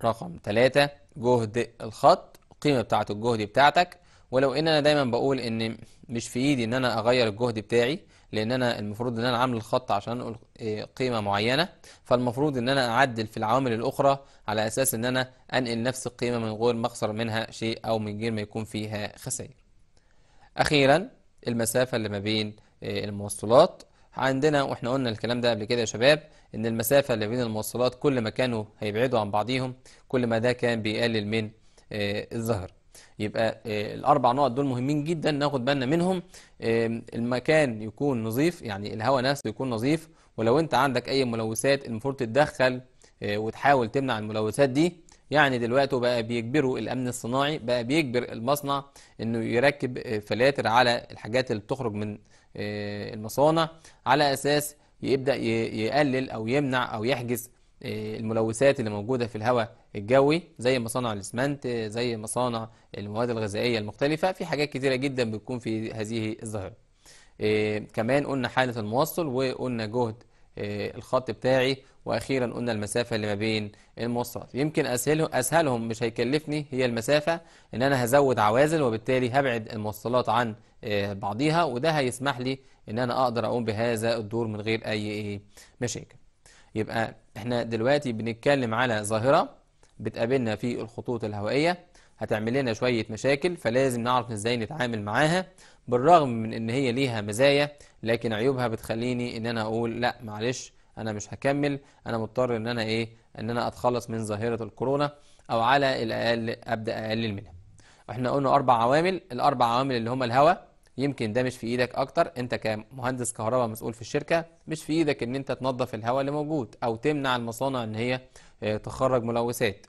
رقم 3 جهد الخط القيمه بتاعه الجهد بتاعتك ولو ان انا دايما بقول ان مش في ايدي ان انا اغير الجهد بتاعي لان انا المفروض ان انا عامل الخط عشان انقل آه، قيمه معينه فالمفروض ان انا اعدل في العوامل الاخرى على أساس أن أنا أنقل نفس القيمة من غير ما أخسر منها شيء أو من غير ما يكون فيها خسائر أخيرا المسافة اللي ما بين آه، الموصلات عندنا واحنا قلنا الكلام ده قبل كده يا شباب ان المسافه اللي بين الموصلات كل ما كانوا هيبعدوا عن بعضيهم كل ما ده كان بيقلل من آه، الظهر يبقى آه، الاربع نقط دول مهمين جدا ناخد بالنا منهم المكان يكون نظيف يعني الهواء نفسه يكون نظيف ولو انت عندك اي ملوثات المفروض تتدخل آه، وتحاول تمنع الملوثات دي يعني دلوقتي بقى بيجبروا الامن الصناعي بقى بيجبر المصنع انه يركب فلاتر على الحاجات اللي بتخرج من آه، المصانع على اساس يبدا يقلل او يمنع او يحجز آه، الملوثات اللي موجوده في الهواء الجوي زي مصانع الاسمنت زي مصانع المواد الغذائيه المختلفه في حاجات كتيره جدا بتكون في هذه الظاهره كمان قلنا حاله الموصل وقلنا جهد الخط بتاعي وأخيرا قلنا المسافة اللي ما بين الموصلات يمكن أسهله أسهلهم مش هيكلفني هي المسافة إن أنا هزود عوازل وبالتالي هبعد الموصلات عن آه، بعضيها وده هيسمح لي إن أنا أقدر أقوم بهذا الدور من غير أي مشاكل يبقى إحنا دلوقتي بنتكلم على ظاهرة بتقابلنا في الخطوط الهوائية هتعمل لنا شوية مشاكل فلازم نعرف ازاي نتعامل معاها بالرغم من ان هي ليها مزايا لكن عيوبها بتخليني ان انا اقول لا معلش انا مش هكمل انا مضطر ان انا ايه ان انا اتخلص من ظاهره الكورونا او على الاقل ابدا اقلل منها احنا قلنا اربع عوامل الاربع عوامل اللي هم الهواء يمكن ده مش في ايدك اكتر انت كمهندس كهرباء مسؤول في الشركه مش في ايدك ان انت تنظف الهواء اللي موجود او تمنع المصانع ان هي آه، تخرج ملوثات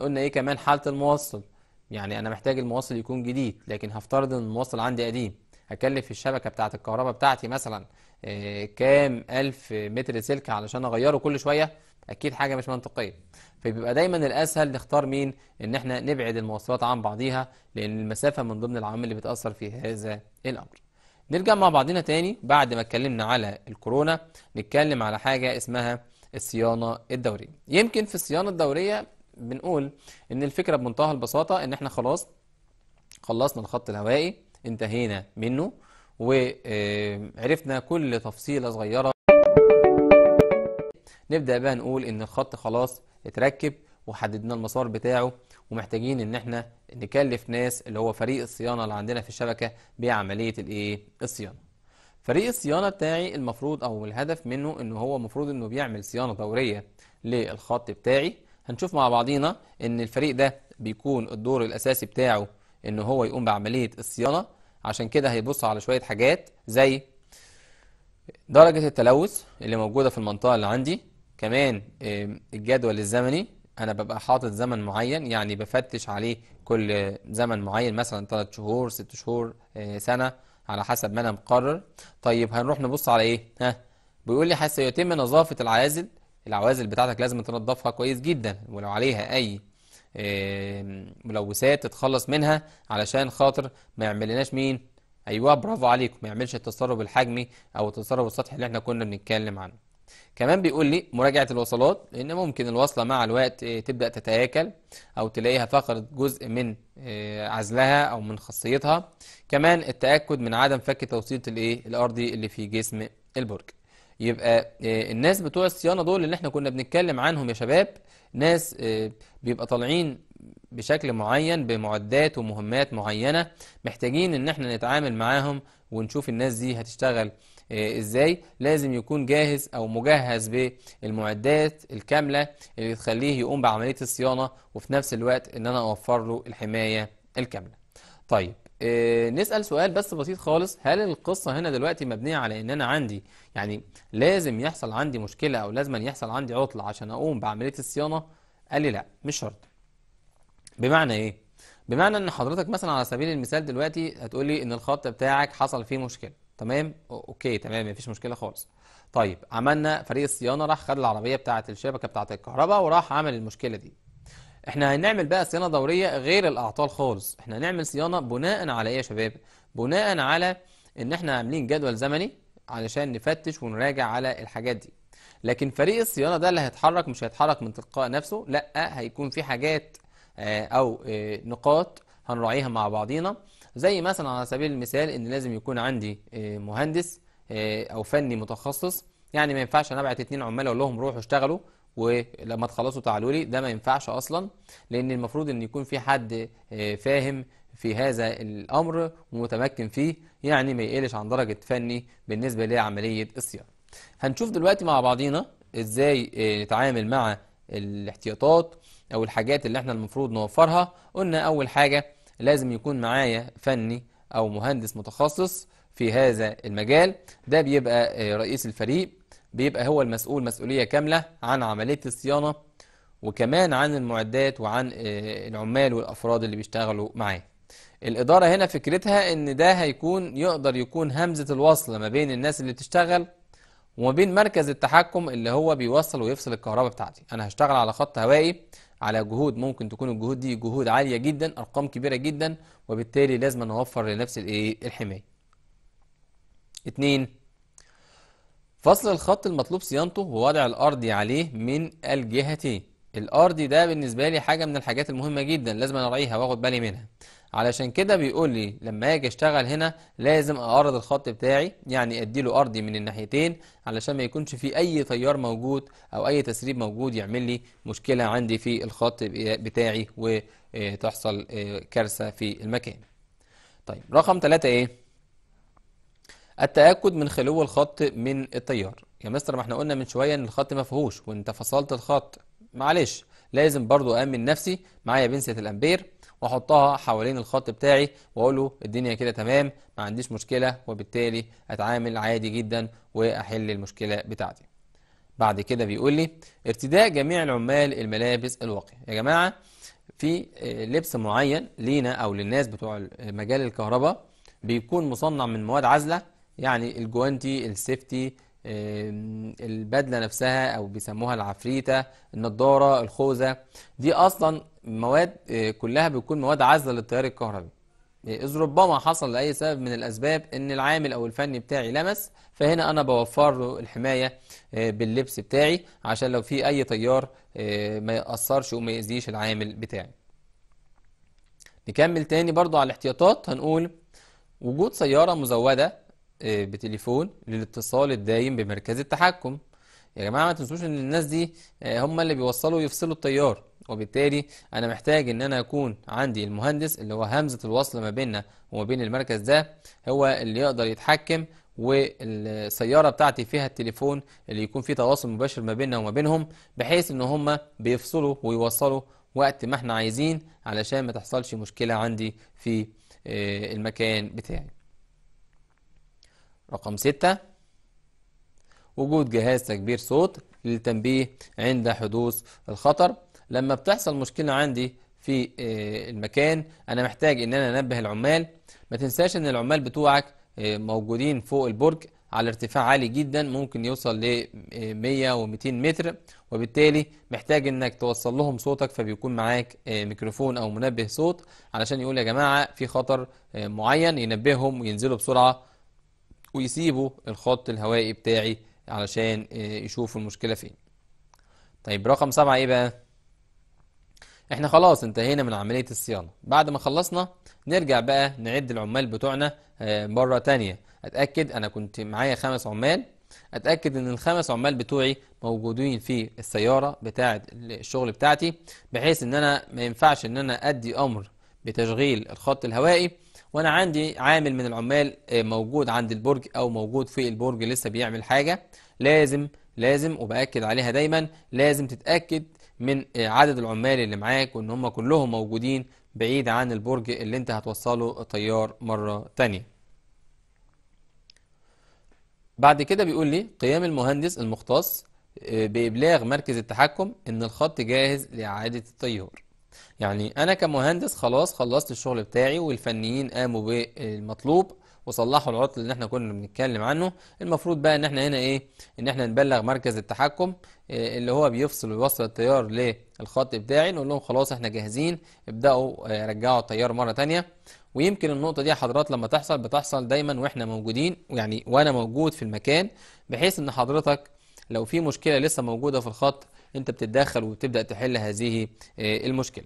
قلنا ايه كمان حاله الموصل يعني انا محتاج المواصل يكون جديد لكن هفترض ان المواصل عندي قديم هكلف الشبكه بتاعه الكهرباء بتاعتي مثلا آه، كام ألف متر سلك علشان أغيره كل شوية أكيد حاجة مش منطقية فبيبقى دايما الأسهل نختار مين إن احنا نبعد المواصلات عن بعضيها لأن المسافة من ضمن العوامل اللي بتأثر في هذا الأمر نرجع مع بعضنا تاني بعد ما اتكلمنا على الكورونا نتكلم على حاجة اسمها الصيانة الدورية يمكن في الصيانة الدورية بنقول ان الفكرة بمنتهى البساطة ان احنا خلاص خلصنا الخط الهوائي انتهينا منه وعرفنا كل تفصيلة صغيرة نبدأ بقى نقول ان الخط خلاص اتركب وحددنا المسار بتاعه ومحتاجين ان احنا نكلف ناس اللي هو فريق الصيانة اللي عندنا في الشبكة بعملية الايه الصيانة فريق الصيانة بتاعي المفروض او الهدف منه ان هو المفروض انه بيعمل صيانة دورية للخط بتاعي هنشوف مع بعضينا ان الفريق ده بيكون الدور الاساسي بتاعه ان هو يقوم بعملية الصيانة عشان كده هيبص على شوية حاجات زي درجة التلوث اللي موجودة في المنطقة اللي عندي كمان الجدول الزمني أنا ببقى حاطط زمن معين يعني بفتش عليه كل زمن معين مثلا 3 شهور 6 شهور آه، سنة على حسب ما أنا مقرر طيب هنروح نبص على إيه؟ ها بيقول لي حيث يتم نظافة العازل العوازل بتاعتك لازم تنضفها كويس جدا ولو عليها أي ملوثات تتخلص منها علشان خاطر ما يعملناش مين ايوه برافو عليكم ما يعملش التسرب الحجمي او التسرب السطحي اللي احنا كنا بنتكلم عنه كمان بيقول لي مراجعه الوصلات لان ممكن الوصله مع الوقت آه، تبدا تتاكل او تلاقيها فقدت جزء من آه، عزلها او من خاصيتها كمان التاكد من عدم فك توسيط الايه الارضي اللي في جسم البرج يبقى آه، الناس بتوع الصيانه دول اللي احنا كنا بنتكلم عنهم يا شباب ناس آه، بيبقى طالعين بشكل معين بمعدات ومهمات معينة محتاجين ان احنا نتعامل معاهم ونشوف الناس دي هتشتغل آه، ازاي لازم يكون جاهز او مجهز بالمعدات الكاملة اللي تخليه يقوم بعملية الصيانة وفي نفس الوقت ان انا اوفر له الحماية الكاملة طيب إيه نسأل سؤال بس بسيط خالص هل القصة هنا دلوقتي مبنية على ان انا عندي يعني لازم يحصل عندي مشكلة او لازم يحصل عندي عطلة عشان اقوم بعملية الصيانة قال لي لا مش شرط بمعنى ايه بمعنى ان حضرتك مثلا على سبيل المثال دلوقتي هتقول لي ان الخط بتاعك حصل فيه مشكلة تمام اوكي تمام مفيش مشكلة خالص طيب عملنا فريق الصيانة راح خد العربية بتاعة الشبكة بتاعة الكهرباء وراح عمل المشكلة دي احنا هنعمل بقى صيانة دورية غير الأعطال خالص احنا هنعمل صيانة بناء على ايه يا شباب بناء على ان احنا عاملين جدول زمني علشان نفتش ونراجع على الحاجات دي لكن فريق الصيانة ده اللي هيتحرك مش هيتحرك من تلقاء نفسه لا هيكون في حاجات آه، او آه، نقاط هنراعيها مع بعضينا زي مثلا على سبيل المثال ان لازم يكون عندي آه، مهندس او فني متخصص يعني ما ينفعش انا ابعت اتنين عمال اقول لهم روحوا اشتغلوا ولما تخلصوا تعالوا لي ده ما ينفعش اصلا لان المفروض ان يكون في حد آه، فاهم في هذا الامر ومتمكن فيه يعني ما يقلش عن درجه فني بالنسبه لعمليه الصيانه هنشوف دلوقتي مع بعضينا ازاي آه، نتعامل مع الاحتياطات او الحاجات اللي احنا المفروض نوفرها قلنا اول حاجه لازم يكون معايا فني او مهندس متخصص في هذا المجال ده بيبقى آه، رئيس الفريق بيبقى هو المسؤول مسؤولية كاملة عن عملية الصيانة وكمان عن المعدات وعن آه، العمال والأفراد اللي بيشتغلوا معاه الإدارة هنا فكرتها إن ده هيكون يقدر يكون همزة الوصل ما بين الناس اللي بتشتغل وما بين مركز التحكم اللي هو بيوصل ويفصل الكهرباء بتاعتي أنا هشتغل على خط هوائي على جهود ممكن تكون الجهود دي جهود عالية جدا أرقام كبيرة جدا وبالتالي لازم نوفر لنفس الحماية اتنين فصل الخط المطلوب صيانته ووضع الارضي عليه من الجهتين الارضي ده بالنسبه لي حاجه من الحاجات المهمه جدا لازم اراعيها واخد بالي منها علشان كده بيقول لي لما اجي اشتغل هنا لازم اعرض الخط بتاعي يعني اديله ارضي من الناحيتين علشان ما يكونش في اي تيار موجود او اي تسريب موجود يعمل لي مشكله عندي في الخط بتاعي وتحصل كارثه في المكان طيب رقم 3 ايه التأكد من خلو الخط من التيار يا مستر ما احنا قلنا من شوية ان الخط مفهوش وانت فصلت الخط معلش لازم برضو أأمن نفسي معايا بنسه الأمبير واحطها حوالين الخط بتاعي واقول له الدنيا كده تمام ما عنديش مشكله وبالتالي اتعامل عادي جدا واحل المشكله بتاعتي بعد كده بيقول لي ارتداء جميع العمال الملابس الواقيه يا جماعه في آه، لبس معين لينا او للناس بتوع مجال الكهرباء بيكون مصنع من مواد عازله يعني الجوانتي السيفتي البدله نفسها او بيسموها العفريته النضاره الخوذه دي اصلا مواد آه، كلها بتكون مواد عازله للتيار الكهربي آه، اذ ربما حصل لاي سبب من الاسباب ان العامل او الفني بتاعي لمس فهنا انا بوفر له الحمايه آه، باللبس بتاعي عشان لو في اي تيار ما ياثرش وما يأذيش العامل بتاعي نكمل تاني برضو على الاحتياطات هنقول وجود سياره مزوده آه، بتليفون للاتصال الدائم بمركز التحكم يا جماعه ما تنسوش ان الناس دي آه، هم اللي بيوصلوا ويفصلوا التيار وبالتالي انا محتاج ان انا اكون عندي المهندس اللي هو همزه الوصل ما بيننا وما بين المركز ده هو اللي يقدر يتحكم والسيارة بتاعتي فيها التليفون اللي يكون فيه تواصل مباشر ما بيننا وما بينهم بحيث ان هم بيفصلوا ويوصلوا وقت ما احنا عايزين علشان ما تحصلش مشكلة عندي في آه، المكان بتاعي رقم ستة وجود جهاز تكبير صوت للتنبيه عند حدوث الخطر لما بتحصل مشكلة عندي في آه، المكان أنا محتاج إن أنا أنبه العمال ما تنساش إن العمال بتوعك آه، موجودين فوق البرج على ارتفاع عالي جدا ممكن يوصل ل 100 آه، و200 متر وبالتالي محتاج انك توصل لهم صوتك فبيكون معاك ميكروفون او منبه صوت علشان يقول يا جماعه في خطر معين ينبههم وينزلوا بسرعه ويسيبوا الخط الهوائي بتاعي علشان آه، يشوفوا المشكلة فين طيب رقم سبعة ايه بقى احنا خلاص انتهينا من عملية الصيانة بعد ما خلصنا نرجع بقى نعد العمال بتوعنا آه، مرة تانية اتأكد انا كنت معايا خمس عمال اتاكد ان الخمس عمال بتوعي موجودين في السياره بتاعه الشغل بتاعتي بحيث ان انا ما ينفعش ان انا ادي امر بتشغيل الخط الهوائي وانا عندي عامل من العمال آه، موجود عند البرج او موجود في البرج لسه بيعمل حاجه لازم لازم وباكد عليها دايما لازم تتاكد من آه، عدد العمال اللي معاك وان هم كلهم موجودين بعيد عن البرج اللي انت هتوصله طيار مره تانية بعد كده بيقول لي قيام المهندس المختص آه، بإبلاغ مركز التحكم إن الخط جاهز لإعادة التيار يعني انا كمهندس خلاص خلصت الشغل بتاعي والفنيين قاموا بالمطلوب وصلحوا العطل اللي احنا كنا بنتكلم عنه المفروض بقى ان احنا هنا ايه ان احنا نبلغ مركز التحكم آه، اللي هو بيفصل ويوصل التيار للخط بتاعي نقول لهم خلاص احنا جاهزين ابداوا آه، رجعوا التيار مره تانية ويمكن النقطة دي حضرات لما تحصل بتحصل دايما واحنا موجودين يعني وانا موجود في المكان بحيث ان حضرتك لو في مشكلة لسه موجودة في الخط أنت بتتدخل وبتبدأ تحل هذه آه، المشكلة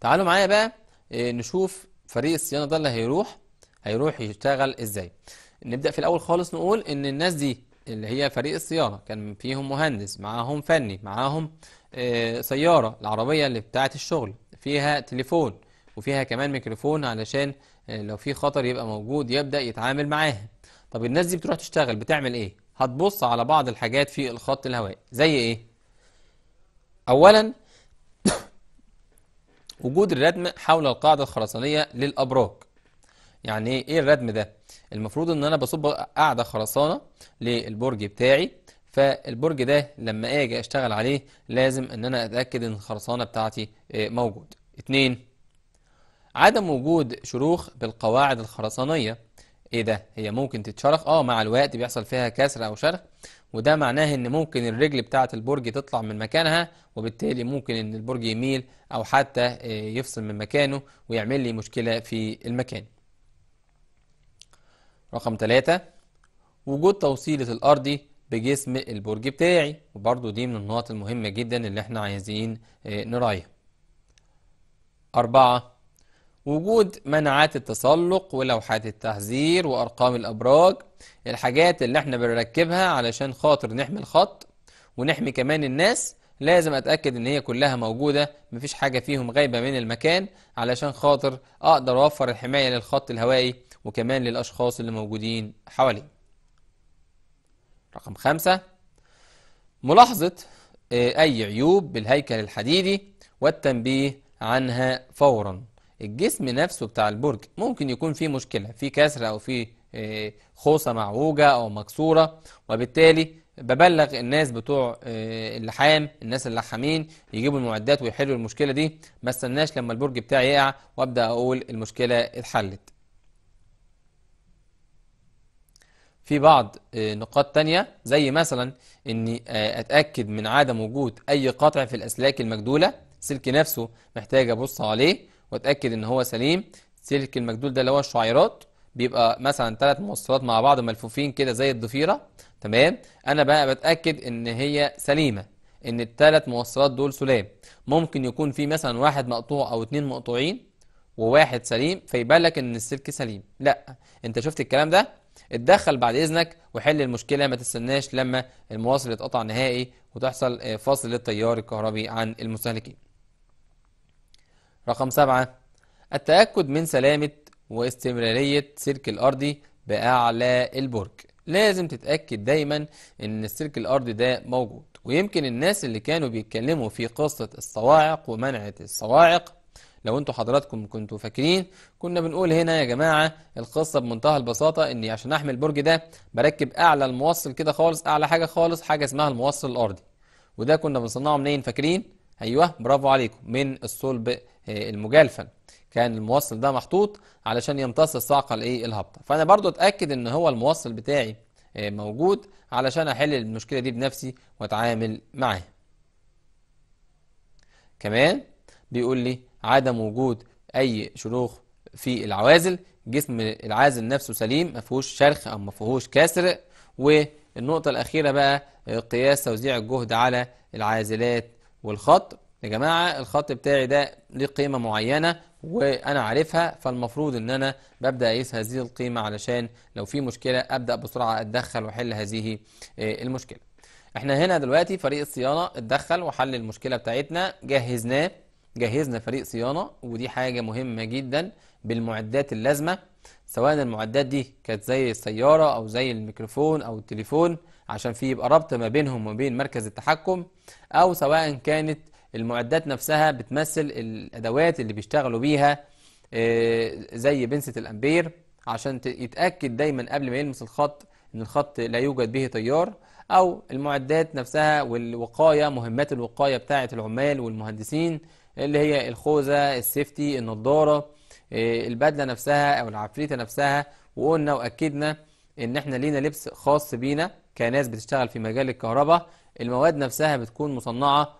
تعالوا معايا بقى آه، نشوف فريق الصيانة ده اللي هيروح هيروح يشتغل إزاي نبدأ في الأول خالص نقول إن الناس دي اللي هي فريق الصيانة كان فيهم مهندس معاهم فني معاهم آه، سيارة العربية اللي بتاعة الشغل فيها تليفون وفيها كمان ميكروفون علشان لو في خطر يبقى موجود يبدأ يتعامل معاها طب الناس دي بتروح تشتغل بتعمل ايه هتبص على بعض الحاجات في الخط الهوائي زي ايه اولا *coughs* وجود الردم حول القاعدة الخرسانية للأبراج يعني ايه, ايه الردم ده المفروض ان انا بصب قاعدة خرسانة للبرج بتاعي فالبرج ده لما اجي اشتغل عليه لازم ان انا اتأكد ان الخرسانة بتاعتي آه، موجود اتنين عدم وجود شروخ بالقواعد الخرسانية ايه ده هي ممكن تتشرخ اه مع الوقت بيحصل فيها كسر او شرخ وده معناه ان ممكن الرجل بتاعه البرج تطلع من مكانها وبالتالي ممكن ان البرج يميل او حتى آه، يفصل من مكانه ويعمل لي مشكله في المكان رقم ثلاثة وجود توصيلة الأرضي بجسم البرج بتاعي وبرضو دي من النقط المهمة جدا اللي احنا عايزين آه، نراعيها أربعة وجود مناعات التسلق ولوحات التحذير وأرقام الأبراج الحاجات اللي احنا بنركبها علشان خاطر نحمي الخط ونحمي كمان الناس لازم أتأكد إن هي كلها موجودة مفيش حاجة فيهم غايبة من المكان علشان خاطر أقدر أوفر الحماية للخط الهوائي وكمان للأشخاص اللي موجودين حواليه رقم خمسة ملاحظة آه، أي عيوب بالهيكل الحديدي والتنبيه عنها فوراً الجسم نفسه بتاع البرج ممكن يكون فيه مشكلة فيه كسر أو فيه آه، خوصة معوجة أو مكسورة وبالتالي ببلغ الناس بتوع آه، اللحام الناس اللحامين يجيبوا المعدات ويحلوا المشكلة دي ما استناش لما البرج بتاعي يقع وابدأ أقول المشكلة اتحلت في بعض آه، نقاط تانية زي مثلا اني اتأكد من عدم وجود اي قطع في الاسلاك المجدولة السلك نفسه محتاج ابص عليه واتاكد ان هو سليم سلك المجدول ده اللي هو الشعيرات بيبقى مثلا ثلاث موصلات مع بعض ملفوفين كده زي الضفيره تمام انا بقى بتاكد ان هي سليمه ان الثلاث موصلات دول سلام ممكن يكون في مثلا واحد مقطوع او اتنين مقطوعين وواحد سليم فيبان لك ان السلك سليم لا انت شفت الكلام ده اتدخل بعد اذنك وحل المشكله ما تستناش لما المواصل يتقطع نهائي وتحصل آه، فصل للتيار الكهربي عن المستهلكين رقم سبعة التأكد من سلامة واستمرارية سلك الأرضي بأعلى البرج لازم تتأكد دايما ان السلك الأرضي ده موجود ويمكن الناس اللي كانوا بيتكلموا في قصة الصواعق ومنعة الصواعق لو انتوا حضراتكم كنتوا فاكرين كنا بنقول هنا يا جماعة القصة بمنتهى البساطة اني عشان احمي البرج ده بركب اعلى الموصل كده خالص اعلى حاجة خالص حاجة اسمها الموصل الارضي وده كنا بنصنعه منين فاكرين ايوه برافو عليكم من الصلب آه، المجالفا كان الموصل ده محطوط علشان يمتص الصاعقه الايه الهابطه فانا برضو اتاكد ان هو الموصل بتاعي آه، موجود علشان احل المشكله دي بنفسي واتعامل معاها كمان بيقول لي عدم وجود اي شروخ في العوازل جسم العازل نفسه سليم ما فيهوش شرخ او ما فيهوش كسر والنقطه الاخيره بقى آه، قياس توزيع الجهد على العازلات والخط يا جماعة الخط بتاعي ده ليه قيمة معينة وأنا عارفها فالمفروض إن أنا ببدأ أقيس هذه القيمة علشان لو في مشكلة أبدأ بسرعة أتدخل وأحل هذه آه، المشكلة. إحنا هنا دلوقتي فريق الصيانة اتدخل وحل المشكلة بتاعتنا جهزناه جهزنا فريق صيانة ودي حاجة مهمة جدا بالمعدات اللازمة سواء المعدات دي كانت زي السيارة أو زي الميكروفون أو التليفون عشان في يبقى ربط ما بينهم وما بين مركز التحكم أو سواء كانت المعدات نفسها بتمثل الأدوات اللي بيشتغلوا بيها آه، زي بنسة الأمبير عشان يتأكد دايما قبل ما يلمس الخط إن الخط لا يوجد به تيار أو المعدات نفسها والوقاية مهمات الوقاية بتاعة العمال والمهندسين اللي هي الخوذة السيفتي النضارة آه، البدلة نفسها أو العفريتة نفسها وقلنا وأكدنا إن إحنا لينا لبس خاص بينا كناس بتشتغل في مجال الكهرباء المواد نفسها بتكون مصنعة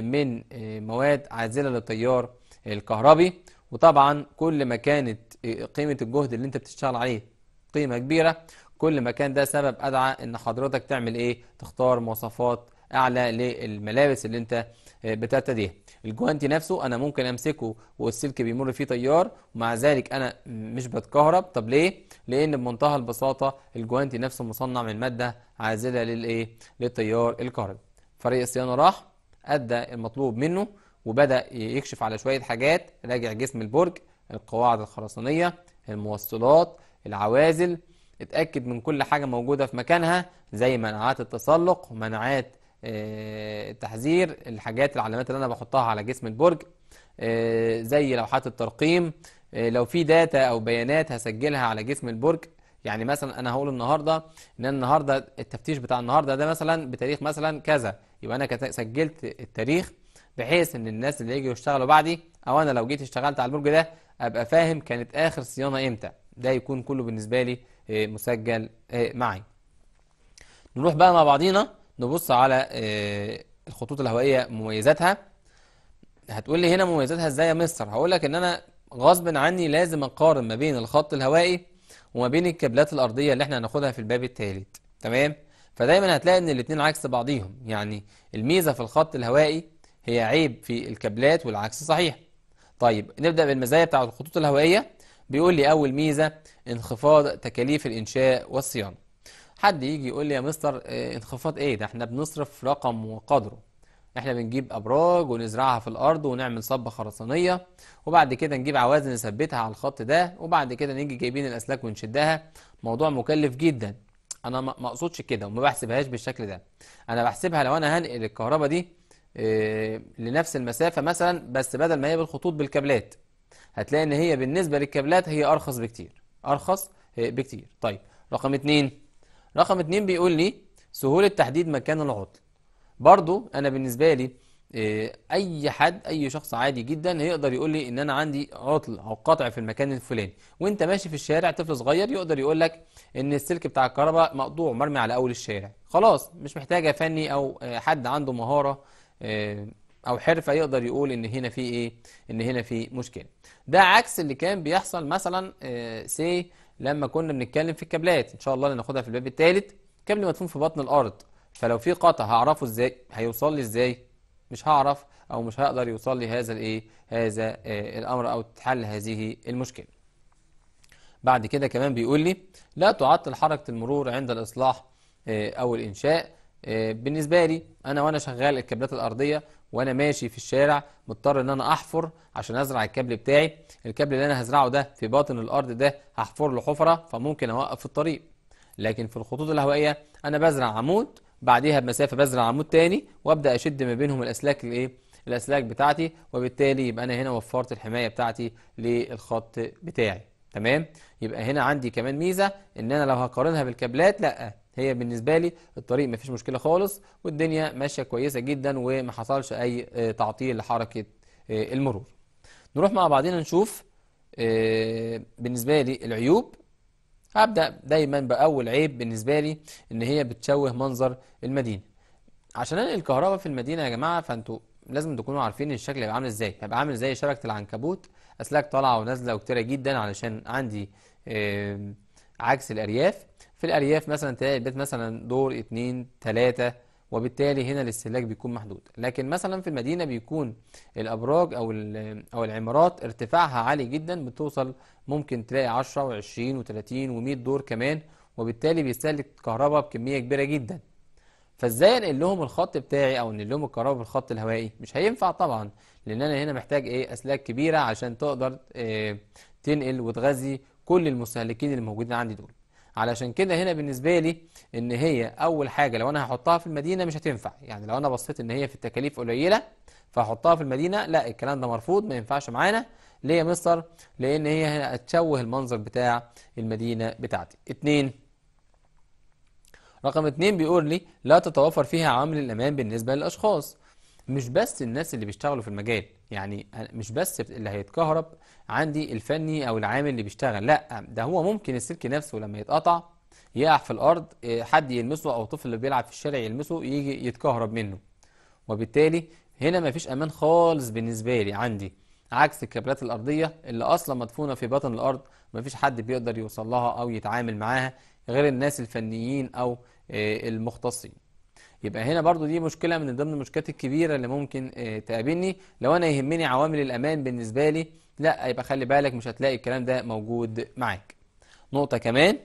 من آه، مواد عازله للتيار الكهربي وطبعا كل ما كانت آه، قيمه الجهد اللي انت بتشتغل عليه قيمه كبيره كل ما كان ده سبب ادعى ان حضرتك تعمل ايه تختار مواصفات اعلى للملابس اللي انت آه، بترتديها الجوانتي نفسه انا ممكن امسكه والسلك بيمر فيه تيار ومع ذلك انا مش بتكهرب طب ليه لان بمنتهى البساطه الجوانتي نفسه مصنع من ماده عازله للايه للتيار الكهربي فريق الصيانه راح أدى المطلوب منه وبدأ يكشف على شوية حاجات راجع جسم البرج القواعد الخرسانية الموصلات العوازل اتأكد من كل حاجة موجودة في مكانها زي مناعات التسلق مناعات آه، التحذير الحاجات العلامات اللي أنا بحطها على جسم البرج آه، زي لوحات الترقيم آه، لو في داتا أو بيانات هسجلها على جسم البرج يعني مثلا انا هقول النهارده ان النهارده التفتيش بتاع النهارده ده مثلا بتاريخ مثلا كذا يبقى انا سجلت التاريخ بحيث ان الناس اللي يجوا يشتغلوا بعدي او انا لو جيت اشتغلت على البرج ده ابقى فاهم كانت اخر صيانه امتى ده يكون كله بالنسبه لي آه، مسجل آه، معي نروح بقى مع بعضينا نبص على آه، الخطوط الهوائيه مميزاتها هتقول لي هنا مميزاتها ازاي يا مستر هقول لك ان انا غصب عني لازم اقارن ما بين الخط الهوائي وما بين الكابلات الارضيه اللي احنا هناخدها في الباب الثالث تمام فدايما هتلاقي ان الاتنين عكس بعضيهم يعني الميزة في الخط الهوائي هي عيب في الكابلات والعكس صحيح طيب نبدأ بالمزايا بتاعه الخطوط الهوائية بيقول لي أول ميزة انخفاض تكاليف الإنشاء والصيانة حد يجي يقول لي يا مستر اه انخفاض ايه ده احنا بنصرف رقم وقدره احنا بنجيب ابراج ونزرعها في الارض ونعمل صبة خرسانية وبعد كده نجيب عوازل نثبتها على الخط ده وبعد كده نيجي جايبين الاسلاك ونشدها موضوع مكلف جدا انا ما اقصدش كده وما بحسبهاش بالشكل ده انا بحسبها لو انا هنقل الكهرباء دي آه، لنفس المسافه مثلا بس بدل ما هي بالخطوط بالكابلات هتلاقي ان هي بالنسبه للكابلات هي ارخص بكتير ارخص آه، بكتير طيب رقم اتنين رقم اتنين بيقول لي سهوله تحديد مكان العطل برضو انا بالنسبه لي آه، اي حد اي شخص عادي جدا هيقدر يقول لي ان انا عندي عطل او قطع في المكان الفلاني وانت ماشي في الشارع طفل صغير يقدر يقول لك ان السلك بتاع الكهرباء مقطوع مرمي على اول الشارع خلاص مش محتاجه فني او آه، حد عنده مهاره آه، او حرفه يقدر يقول ان هنا في ايه ان هنا في مشكله ده عكس اللي كان بيحصل مثلا سي لما كنا بنتكلم في الكابلات ان شاء الله اللي ناخدها في الباب الثالث كابل مدفون في بطن الارض فلو في قطع هعرفه ازاي هيوصل لي ازاي مش هعرف او مش هقدر يوصل لي هذا الايه هذا آه الامر او تحل هذه المشكله بعد كده كمان بيقول لي لا تعطل حركه المرور عند الاصلاح آه او الانشاء آه بالنسبه لي انا وانا شغال الكابلات الارضيه وانا ماشي في الشارع مضطر ان انا احفر عشان ازرع الكابل بتاعي الكابل اللي انا هزرعه ده في باطن الارض ده هحفر له حفره فممكن اوقف الطريق لكن في الخطوط الهوائيه انا بزرع عمود بعديها بمسافة بزرع عمود تاني وابدأ اشد ما بينهم الاسلاك الايه الاسلاك بتاعتي وبالتالي يبقى انا هنا وفرت الحماية بتاعتي للخط بتاعي تمام يبقى هنا عندي كمان ميزة ان انا لو هقارنها بالكابلات لا هي بالنسبة لي الطريق ما فيش مشكلة خالص والدنيا ماشية كويسة جدا وما حصلش اي آه، تعطيل لحركة آه، المرور نروح مع بعضنا نشوف آه، بالنسبة لي العيوب هبدأ دايما بأول عيب بالنسبة لي إن هي بتشوه منظر المدينة عشان أنقل الكهرباء في المدينة يا جماعة فأنتوا لازم تكونوا عارفين الشكل هيبقى عامل ازاي هيبقى عامل زي شبكة العنكبوت أسلاك طالعة ونازلة وكتيرة جدا علشان عندي عكس الأرياف في الأرياف مثلا تلاقي البيت مثلا دور اتنين تلاتة وبالتالي هنا الاستهلاك بيكون محدود لكن مثلا في المدينة بيكون الأبراج أو أو العمارات ارتفاعها عالي جدا بتوصل ممكن تلاقي 10 و20 و30 و100 دور كمان وبالتالي بيستهلك كهرباء بكمية كبيرة جدا فازاي انقل لهم الخط بتاعي او انقل لهم الكهرباء بالخط الهوائي مش هينفع طبعا لان انا هنا محتاج ايه اسلاك كبيره عشان تقدر إيه تنقل وتغذي كل المستهلكين اللي موجودين عندي دول علشان كده هنا بالنسبة لي ان هي اول حاجة لو انا هحطها في المدينة مش هتنفع يعني لو انا بصيت ان هي في التكاليف قليلة فهحطها في المدينة لا الكلام ده مرفوض ما ينفعش معانا ليه يا مستر لان هي هنا هتشوه المنظر بتاع المدينة بتاعتي اتنين رقم اتنين بيقول لي لا تتوفر فيها عوامل الامان بالنسبة للاشخاص مش بس الناس اللي بيشتغلوا في المجال يعني مش بس اللي هيتكهرب عندي الفني او العامل اللي بيشتغل لا ده هو ممكن السلك نفسه لما يتقطع يقع في الارض آه، حد يلمسه او طفل اللي بيلعب في الشارع يلمسه يجي يتكهرب منه وبالتالي هنا مفيش امان خالص بالنسبه لي عندي عكس الكابلات الارضيه اللي اصلا مدفونه في بطن الارض مفيش حد بيقدر يوصل لها او يتعامل معاها غير الناس الفنيين او آه، المختصين يبقى هنا برضو دي مشكلة من ضمن المشكلات الكبيرة اللي ممكن آه، تقابلني لو أنا يهمني عوامل الأمان بالنسبة لي لا يبقى خلي بالك مش هتلاقي الكلام ده موجود معاك نقطة كمان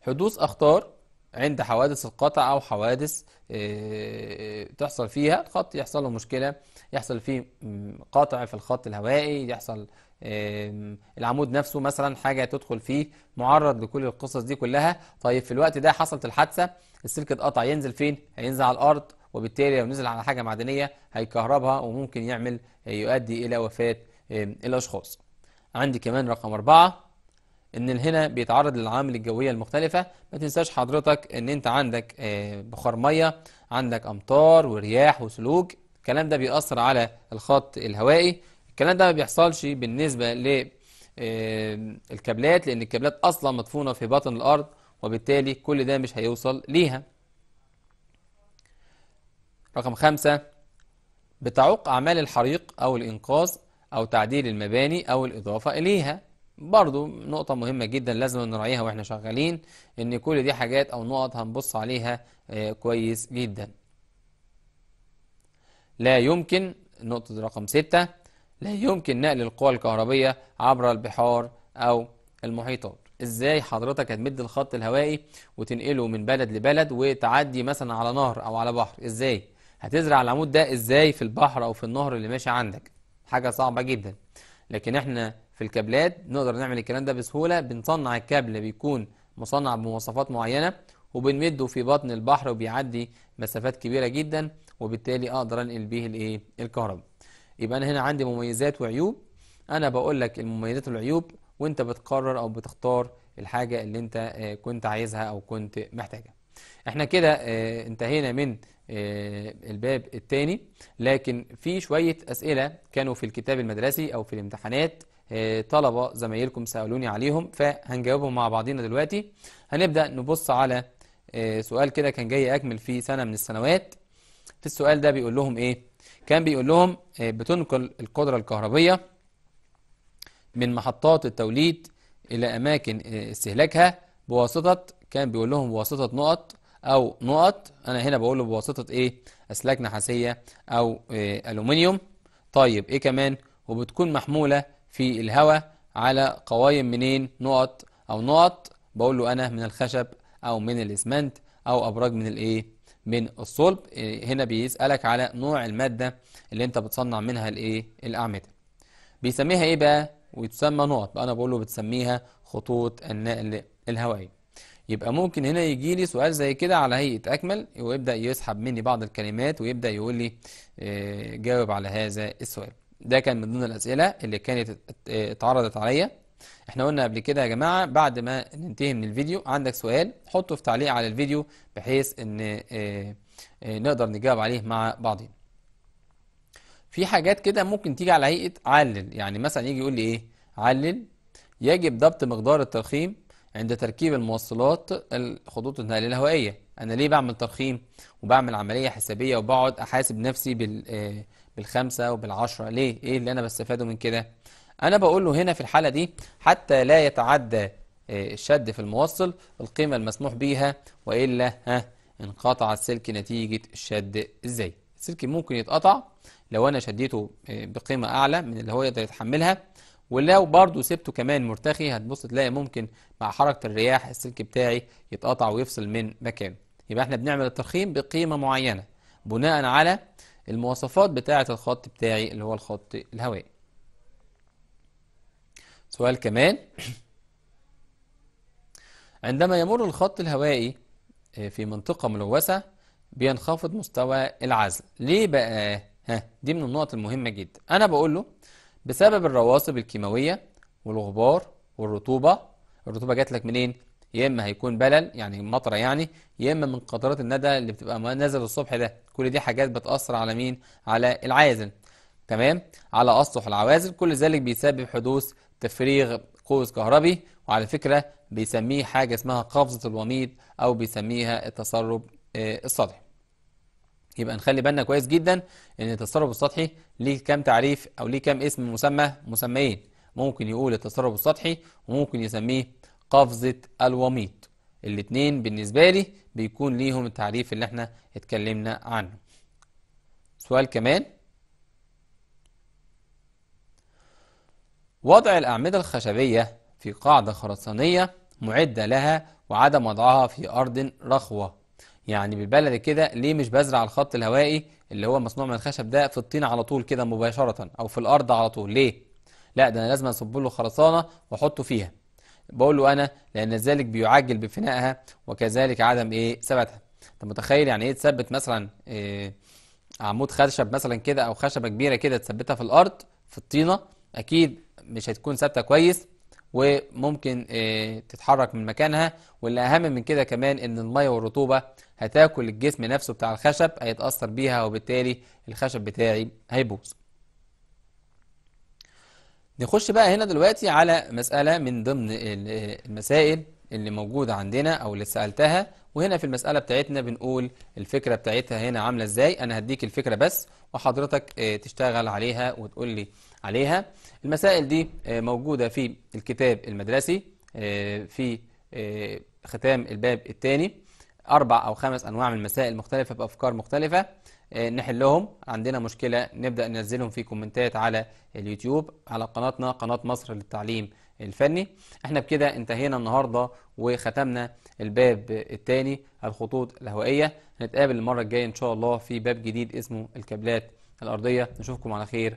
حدوث أخطار عند حوادث القطع أو حوادث آه، آه، تحصل فيها الخط يحصل له مشكلة يحصل فيه قاطع في الخط الهوائي يحصل العمود نفسه مثلا حاجة تدخل فيه معرض لكل القصص دي كلها طيب في الوقت ده حصلت الحادثة السلك اتقطع ينزل فين هينزل على الارض وبالتالي لو نزل على حاجه معدنيه هيكهربها وممكن يعمل آه، يؤدي الى وفاه آه، الاشخاص عندي كمان رقم أربعة ان هنا بيتعرض للعوامل الجويه المختلفه ما تنساش حضرتك ان انت عندك آه، بخار ميه عندك امطار ورياح وسلوج، الكلام ده بيأثر على الخط الهوائي الكلام ده ما بيحصلش بالنسبه للكابلات لان الكابلات اصلا مدفونه في باطن الارض وبالتالي كل ده مش هيوصل ليها رقم خمسة بتعوق أعمال الحريق أو الإنقاذ أو تعديل المباني أو الإضافة إليها برضو نقطة مهمة جدا لازم نراعيها وإحنا شغالين إن كل دي حاجات أو نقط هنبص عليها آه، كويس جدا لا يمكن نقطة رقم ستة لا يمكن نقل القوى الكهربية عبر البحار أو المحيطات ازاي حضرتك هتمد الخط الهوائي وتنقله من بلد لبلد وتعدي مثلا على نهر او على بحر ازاي هتزرع العمود ده ازاي في البحر او في النهر اللي ماشي عندك حاجه صعبه جدا لكن احنا في الكابلات نقدر نعمل الكلام ده بسهوله بنصنع الكابل بيكون مصنع بمواصفات معينه وبنمده في بطن البحر وبيعدي مسافات كبيره جدا وبالتالي اقدر انقل بيه الايه الكهرباء يبقى انا هنا عندي مميزات وعيوب انا بقول لك المميزات والعيوب وانت بتقرر او بتختار الحاجه اللي انت آه، كنت عايزها او كنت محتاجها احنا كده آه، انتهينا من آه، الباب الثاني لكن في شويه اسئله كانوا في الكتاب المدرسي او في الامتحانات طلبه زمايلكم سالوني عليهم فهنجاوبهم مع بعضينا دلوقتي هنبدا نبص على سؤال كده كان جاي اكمل في سنه من السنوات في السؤال ده بيقول لهم ايه كان بيقول لهم بتنقل القدره الكهربيه من محطات التوليد إلى أماكن استهلاكها بواسطة كان بيقول لهم بواسطة نقط أو نقط أنا هنا بقول له بواسطة إيه أسلاك نحاسية أو إيه ألومنيوم طيب إيه كمان وبتكون محمولة في الهواء على قوايم منين نقط أو نقط بقول له أنا من الخشب أو من الإسمنت أو أبراج من الإيه من الصلب إيه هنا بيسألك على نوع المادة اللي أنت بتصنع منها الإيه الأعمدة بيسميها إيه بقى وتسمى نقط بقى أنا بقول له بتسميها خطوط النقل الهوائي يبقى ممكن هنا يجي لي سؤال زي كده على هيئة أكمل ويبدأ يسحب مني بعض الكلمات ويبدأ يقول لي آه، جاوب على هذا السؤال ده كان من ضمن الأسئلة اللي كانت آه، اتعرضت عليا احنا قلنا قبل كده يا جماعة بعد ما ننتهي من الفيديو عندك سؤال حطه في تعليق على الفيديو بحيث ان آه، نقدر نجاوب عليه مع بعضنا في حاجات كده ممكن تيجي على هيئه علل يعني مثلا يجي يقول لي ايه علل يجب ضبط مقدار الترخيم عند تركيب الموصلات الخطوط النقل الهوائيه انا ليه بعمل ترخيم وبعمل عمليه حسابيه وبقعد احاسب نفسي بال آه، بالخمسه وبالعشره ليه ايه اللي انا بستفاده من كده انا بقول له هنا في الحاله دي حتى لا يتعدى آه، الشد في الموصل القيمه المسموح بيها والا ها انقطع السلك نتيجه الشد ازاي السلك ممكن يتقطع لو أنا شديته آه، بقيمة أعلى من اللي هو يقدر يتحملها ولو برضه سبته كمان مرتخي هتبص تلاقي ممكن مع حركة الرياح السلك بتاعي يتقطع ويفصل من مكانه يبقى احنا بنعمل الترخيم بقيمة معينة بناء على المواصفات بتاعة الخط بتاعي اللي هو الخط الهوائي سؤال كمان *clears throat* عندما يمر الخط الهوائي آه، في منطقة ملوثة بينخفض مستوى العزل ليه بقى ها دي من النقط المهمة جدا أنا بقول له بسبب الرواسب الكيماوية والغبار والرطوبة الرطوبة جات لك منين؟ يا إما هيكون بلل يعني مطرة يعني يا إما من قطرات الندى اللي بتبقى نازل الصبح ده كل دي حاجات بتأثر على مين؟ على العازل تمام؟ على أسطح العوازل كل ذلك بيسبب حدوث تفريغ قوس كهربي وعلى فكرة بيسميه حاجة اسمها قفزة الوميض أو بيسميها التسرب آه، السطحي يبقى نخلي بالنا كويس جدا ان التسرب السطحي ليه كام تعريف او ليه كام اسم مسمى مسميين ممكن يقول التسرب السطحي وممكن يسميه قفزه الوميض الاثنين بالنسبه لي بيكون ليهم التعريف اللي احنا اتكلمنا عنه سؤال كمان وضع الاعمده الخشبيه في قاعده خرسانيه معده لها وعدم وضعها في ارض رخوه يعني بالبلد كده ليه مش بزرع الخط الهوائي اللي هو مصنوع من الخشب ده في الطين على طول كده مباشرة أو في الأرض على طول ليه؟ لا ده أنا لازم أصب له خرسانة وأحطه فيها بقول له أنا لأن ذلك بيعجل بفنائها وكذلك عدم إيه ثباتها أنت متخيل يعني إيه تثبت مثلا إيه عمود خشب مثلا كده أو خشبة كبيرة كده تثبتها في الأرض في الطينة أكيد مش هتكون ثابتة كويس وممكن آه، تتحرك من مكانها والأهم من كده كمان إن المية والرطوبة هتاكل الجسم نفسه بتاع الخشب هيتأثر بيها وبالتالي الخشب بتاعي هيبوظ نخش بقى هنا دلوقتي على مسألة من ضمن المسائل اللي موجودة عندنا أو اللي سألتها وهنا في المسألة بتاعتنا بنقول الفكرة بتاعتها هنا عاملة إزاي أنا هديك الفكرة بس وحضرتك آه، تشتغل عليها وتقول لي عليها المسائل دي آه، موجودة في الكتاب المدرسي آه، في آه، ختام الباب الثاني أربع أو خمس أنواع من المسائل مختلفة بأفكار مختلفة نحلهم عندنا مشكلة نبدأ ننزلهم في كومنتات على اليوتيوب على قناتنا قناة مصر للتعليم الفني احنا بكده انتهينا النهاردة وختمنا الباب الثاني الخطوط الهوائية هنتقابل المرة الجاية ان شاء الله في باب جديد اسمه الكابلات الأرضية نشوفكم على خير